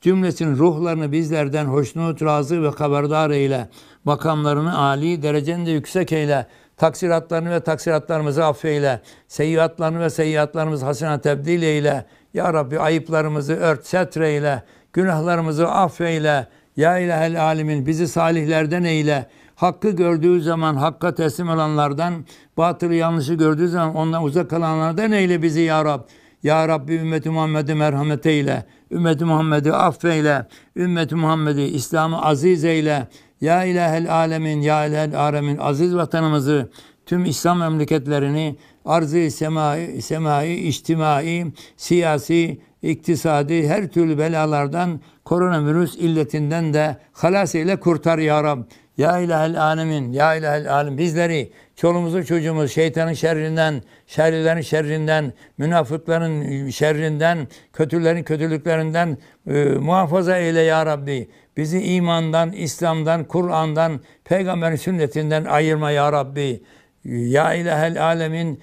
cümlesinin ruhlarını bizlerden hoşnut, razı ve haberdar eyle. Makamlarını âli, dereceni de yüksek eyle. Taksiratlarını ve taksiratlarımızı affeyle. Seyyiatlarını ve seyyiatlarımızı hasena tebdil eyle. Ya Rabbi ayıplarımızı ört, setreyle. Günahlarımızı affeyle. Ya ilahel alimin bizi salihlerden eyle. Hakkı gördüğü zaman hakka teslim olanlardan, batılı yanlışı gördüğü zaman ondan uzak kalanlardan eyle bizi ya Rabbi. Ya Rabbi ümmeti Muhammed'i merhamet eyle. Ümmeti Muhammed'i affeyle. Ümmeti Muhammed'i İslam'ı aziz eyle. Ya ilahel alemin, ya ilahel alemin aziz vatanımızı, tüm İslam memleketlerini arzı, semai, semai, içtimai, siyasi, iktisadi her türlü belalardan koronavirüs illetinden de halas ile kurtar ya Rab. Ya ilahel alemin, ya ilahel alem bizleri, çolumuzu çocuğumuz şeytanın şerrinden, şerrilerin şerrinden, münafıkların şerrinden, kötülerin kötülüklerinden e, muhafaza eyle ya Rabbi. Bizi imandan, İslam'dan, Kur'an'dan, peygamberin sünnetinden ayırma ya Rabbi. Ya ilahel alemin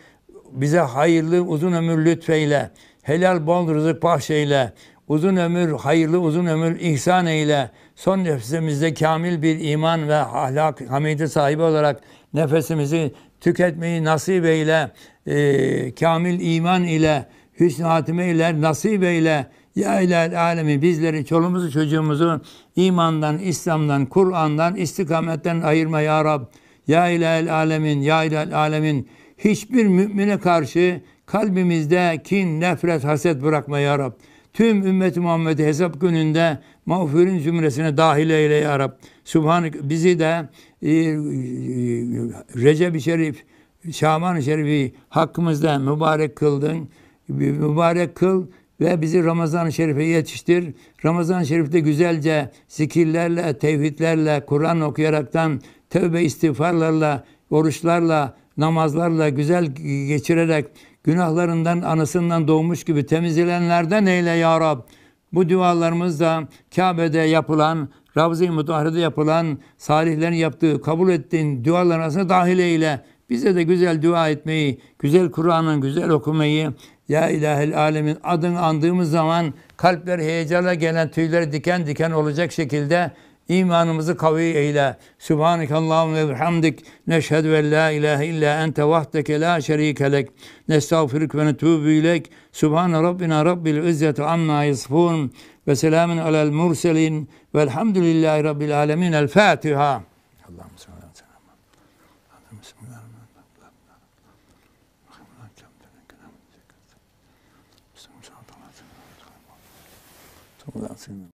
bize hayırlı uzun ömür lütfeyle, helal bol rızık bahşeyle, uzun ömür, hayırlı uzun ömür ihsan eyle son nefesimizde kamil bir iman ve ahlak hamidi sahibi olarak nefesimizi tüketmeyi nasip eyle, e, kamil iman ile, hüsnü hatime ile, nasip eyle. Ya ilahel alemi bizleri, çolumuzu, çocuğumuzu imandan, İslam'dan, Kur'an'dan, istikametten ayırma ya Rab. Ya ilahel alemin, ya ilahel alemin. Hiçbir mümine karşı kalbimizde kin, nefret, haset bırakma ya Rab. Tüm ümmeti Muhammed'i hesap gününde mağfirin cümlesine dahil eyle ya Rab. Subhanak bizi de e, e Recep-i Şerif, Şaban-ı Şerif'i hakkımızda mübarek kıldın. Mübarek kıl ve bizi Ramazan-ı Şerif'e yetiştir. Ramazan-ı Şerif'te güzelce zikirlerle, tevhidlerle, Kur'an okuyaraktan, tövbe istiğfarlarla, oruçlarla, namazlarla güzel geçirerek günahlarından, anasından doğmuş gibi temizlenenlerden eyle ya Rab. Bu dualarımız da Kabe'de yapılan, Ravza-i Mutahhara'da yapılan, salihlerin yaptığı, kabul ettiğin dualar arasında dahil eyle. Bize de güzel dua etmeyi, güzel Kur'an'ın güzel okumayı, Ya İlahil Alemin adını andığımız zaman kalpler heyecana gelen tüyler diken diken olacak şekilde İmanımızı kavi eyle. Subhaneke Allahümme ve bihamdik. Neşhedü en la ilahe illa ente vahdeke la şerike lek. Nestağfirük ve netûbü ilek. Subhane Rabbina Rabbil izzetu amma yasfun. Ve selamun alel murselin. Velhamdülillahi Rabbil alemin. El Fatiha. Allah'ım sana.